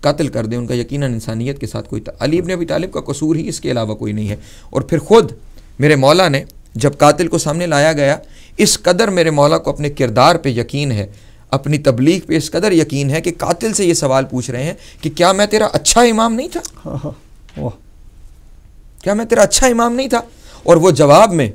قتل کر دیں ان کا یقیناً انسانیت کے ساتھ کوئی علی ابن ابی طالب کا قصور ہی اس کے علاوہ کوئی نہیں ہے اور پھر خود میرے مولا نے جب قاتل کو سامنے لایا گیا اس قدر میرے مولا کو اپنے کردار پہ یقین ہے اپنی تبلیغ پہ اس قدر یقین ہے کہ قاتل سے یہ سوال پوچھ رہے ہیں کہ کیا میں تیرا اچھا امام نہیں تھا کیا میں تیرا اچھا امام نہیں تھا اور وہ جواب میں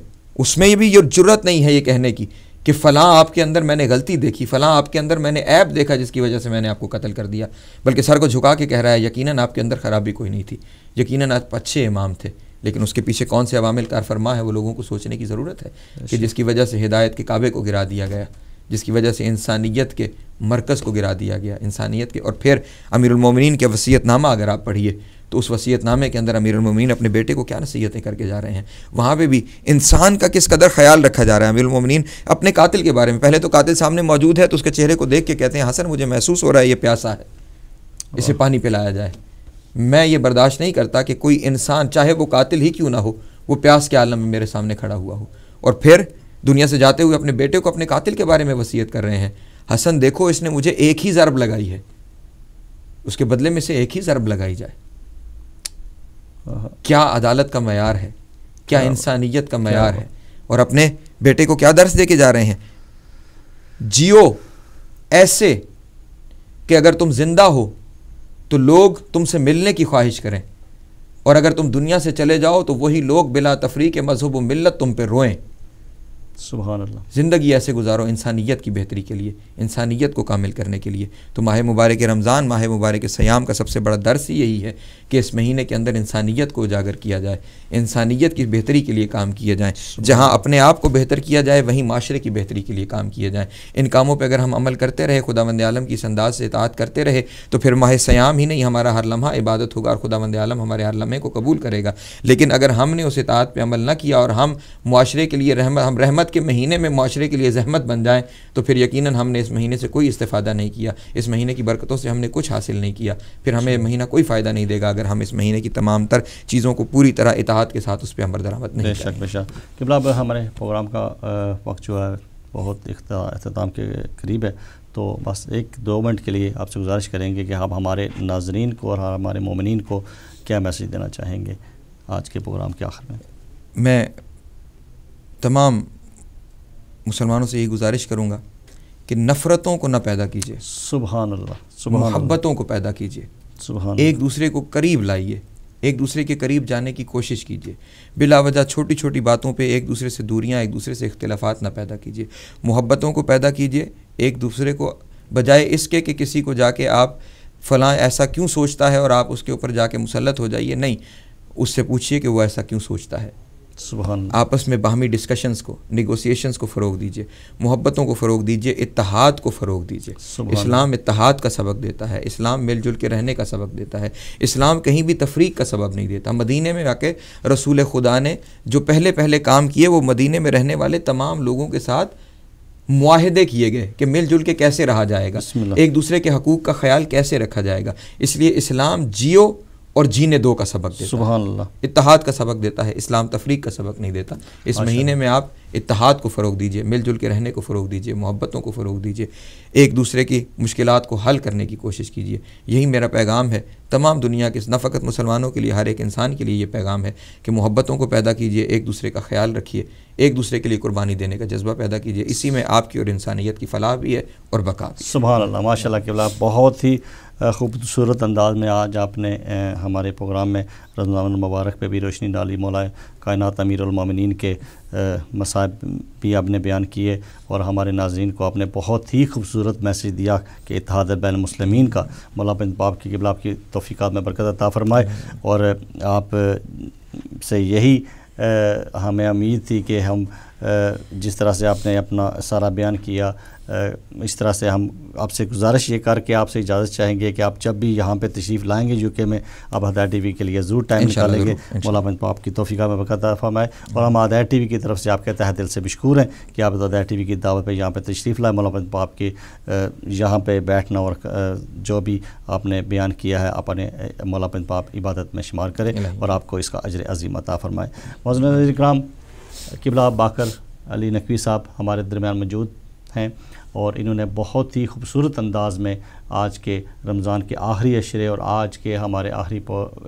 اس میں بھی یہ جرت نہیں ہے یہ کہنے کی کہ فلاں آپ کے اندر میں نے غلطی دیکھی فلاں آپ کے اندر میں نے ایپ دیکھا جس کی وجہ سے میں نے آپ کو قتل کر دیا بلکہ سر کو جھکا کے کہہ رہا ہے یقیناً آپ کے اندر خرابی کوئی نہیں تھی یقیناً آپ اچھے امام تھے لیکن اس کے پیچھے کون سے عوامل کار فرما ہے وہ لوگوں کو سوچنے کی ضرورت ہے کہ اچھا۔ جس کی وجہ سے ہدایت کے کعبے کو گرا دیا گیا جس کی وجہ سے انسانیت کے مرکز کو گرا دیا گیا انسانیت کے اور پھر امیر المومنین کے وصیت نامہ اگر آپ پڑھیے تو اس وصیت نامے کے اندر امیر المومنین اپنے بیٹے کو کیا نصیحتیں کر کے جا رہے ہیں وہاں پہ بھی انسان کا کس قدر خیال رکھا جا رہا ہے امیر المومنین اپنے قاتل کے بارے میں پہلے تو قاتل سامنے موجود ہے تو اس کے چہرے کو دیکھ کے کہتے ہیں حسن مجھے محسوس ہو رہا ہے یہ پیاسا ہے اسے پانی پلایا جائے میں یہ برداشت نہیں کرتا کہ کوئی انسان چاہے وہ قاتل ہی کیوں نہ ہو وہ پیاس کے عالم میں میرے سامنے کھڑا ہوا ہو اور پھر دنیا سے جاتے ہوئے اپنے بیٹے کو اپنے قاتل کے بارے میں وصیت کر رہے ہیں حسن دیکھو اس نے مجھے ایک ہی ضرب لگائی ہے اس کے بدلے میں سے ایک ہی ضرب لگائی جائے کیا عدالت کا معیار ہے کیا انسانیت کا معیار ہے اور اپنے بیٹے کو کیا درس دے کے جا رہے ہیں جیو ایسے کہ اگر تم زندہ ہو تو لوگ تم سے ملنے کی خواہش کریں اور اگر تم دنیا سے چلے جاؤ تو وہی لوگ بلا تفریق مذہب و ملت تم پہ روئیں سبحان اللہ زندگی ایسے گزارو انسانیت کی بہتری کے لیے انسانیت کو کامل کرنے کے لیے تو ماہ مبارک رمضان ماہ مبارک سیام کا سب سے بڑا درس ہی یہی ہے کہ اس مہینے کے اندر انسانیت کو اجاگر کیا جائے انسانیت کی بہتری کے لیے کام کیا جائیں جہاں اپنے آپ کو بہتر کیا جائے وہیں معاشرے کی بہتری کے لیے کام کیا جائیں ان کاموں پہ اگر ہم عمل کرتے رہے خدا مند عالم کی اس انداز سے اطاعت کرتے رہے تو پھر ماہ سیام ہی نہیں ہمارا ہر لمحہ عبادت ہوگا اور خدا مند عالم ہمارے ہر لمحے کو قبول کرے گا لیکن اگر ہم نے اس اطاعت پہ عمل نہ کیا اور ہم معاشرے کے لیے رحمت ہم رحمت کے مہینے میں معاشرے کے لیے زحمت بن جائیں تو پھر یقیناً ہم نے اس مہینے سے کوئی استفادہ نہیں کیا اس مہینے کی برکتوں سے ہم نے کچھ حاصل نہیں کیا پھر ہمیں اچھا۔ مہینہ کوئی فائدہ نہیں دے گا اگر ہم اس مہینے کی تمام تر چیزوں کو پوری طرح اطاعت کے ساتھ اس پہ عمر نہیں ہمردرامد ہمارے پروگرام کا وقت جو ہے بہت اختتام کے قریب ہے تو بس ایک دو منٹ کے لیے آپ سے گزارش کریں گے کہ آپ ہمارے ناظرین کو اور ہمارے مومنین کو کیا میسج دینا چاہیں گے آج کے پروگرام کے آخر میں میں تمام مسلمانوں سے یہی گزارش کروں گا کہ نفرتوں کو نہ پیدا کیجیے سبحان اللہ سبحان محبتوں کو پیدا کیجیے ایک دوسرے کو قریب لائیے ایک دوسرے کے قریب جانے کی کوشش کیجیے بلا وجہ چھوٹی چھوٹی باتوں پہ ایک دوسرے سے دوریاں ایک دوسرے سے اختلافات نہ پیدا کیجیے محبتوں کو پیدا کیجیے ایک دوسرے کو بجائے اس کے کہ کسی کو جا کے آپ فلاں ایسا کیوں سوچتا ہے اور آپ اس کے اوپر جا کے مسلط ہو جائیے نہیں اس سے پوچھیے کہ وہ ایسا کیوں سوچتا ہے آپس میں باہمی ڈسکشنز کو نیگوسیشنز کو فروغ دیجیے محبتوں کو فروغ دیجیے اتحاد کو فروغ دیجیے اسلام اتحاد کا سبق دیتا ہے اسلام مل جل کے رہنے کا سبق دیتا ہے اسلام کہیں بھی تفریق کا سبب نہیں دیتا مدینہ میں واقع رسول خدا نے جو پہلے پہلے کام کیے وہ مدینہ میں رہنے والے تمام لوگوں کے ساتھ معاہدے کیے گئے کہ مل جل کے کیسے رہا جائے گا ایک دوسرے کے حقوق کا خیال کیسے رکھا جائے گا اس لیے اسلام جیو اور جینے دو کا سبق دیتا ہے سبحان اللہ اتحاد کا سبق دیتا ہے اسلام تفریق کا سبق نہیں دیتا اس مہینے میں آپ اتحاد کو فروغ دیجئے مل جل کے رہنے کو فروغ دیجئے محبتوں کو فروغ دیجئے ایک دوسرے کی مشکلات کو حل کرنے کی کوشش کیجئے یہی میرا پیغام ہے تمام دنیا کے نہ فقط مسلمانوں کے لیے ہر ایک انسان کے لیے یہ پیغام ہے کہ محبتوں کو پیدا کیجئے ایک دوسرے کا خیال رکھیے ایک دوسرے کے لیے قربانی دینے کا جذبہ پیدا کیجئے اسی میں آپ کی اور انسانیت کی فلاح بھی ہے اور بقا بھی سبحان اللہ ماشاء اللہ بہت ہی خوبصورت انداز میں آج آپ نے ہمارے پروگرام میں رمضان المبارک پہ بھی روشنی ڈالی مولا کائنات امیر المومنین کے مصائب بھی آپ نے بیان کیے اور ہمارے ناظرین کو آپ نے بہت ہی خوبصورت میسیج دیا کہ اتحاد بین المسلمین کا مولا بن باپ کی آپ کی توفیقات میں برکت عطا فرمائے اور آپ سے یہی ہمیں امید تھی کہ ہم جس طرح سے آپ نے اپنا سارا بیان کیا اس طرح سے ہم آپ سے گزارش یہ کر کے آپ سے اجازت چاہیں گے کہ آپ جب بھی یہاں پہ تشریف لائیں گے یو کے میں آپ ادا ٹی وی کے لیے ضرور ٹائم نکالیں گے مولاپند پاپ کی توفیقہ میں بقت فرمائے اور ہم ادایہ ٹی وی کی طرف سے آپ کے تحت سے مشکور ہیں کہ آپ ادا ٹی وی کی دعوت پہ یہاں پہ تشریف لائیں مولاپند پاپ کے یہاں پہ بیٹھنا اور جو بھی آپ نے بیان کیا ہے آپ اپنے مولاپند پاپ عبادت میں شمار کریں اور آپ کو اس کا اجر عظیم عطا فرمائے موزن اکرام قبلہ باکر علی نقوی صاحب ہمارے درمیان موجود ہیں اور انہوں نے بہت ہی خوبصورت انداز میں آج کے رمضان کے آخری اشرے اور آج کے ہمارے آخری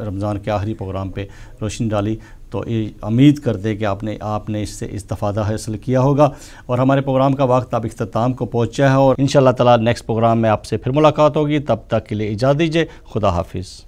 رمضان کے آخری پروگرام پہ روشنی ڈالی تو امید کر دے کہ آپ نے آپ نے اس سے استفادہ حاصل کیا ہوگا اور ہمارے پروگرام کا وقت اب اختتام کو پہنچا ہے اور ان شاء اللہ تعالیٰ نیکسٹ پروگرام میں آپ سے پھر ملاقات ہوگی تب تک کے لیے اجازت دیجیے خدا حافظ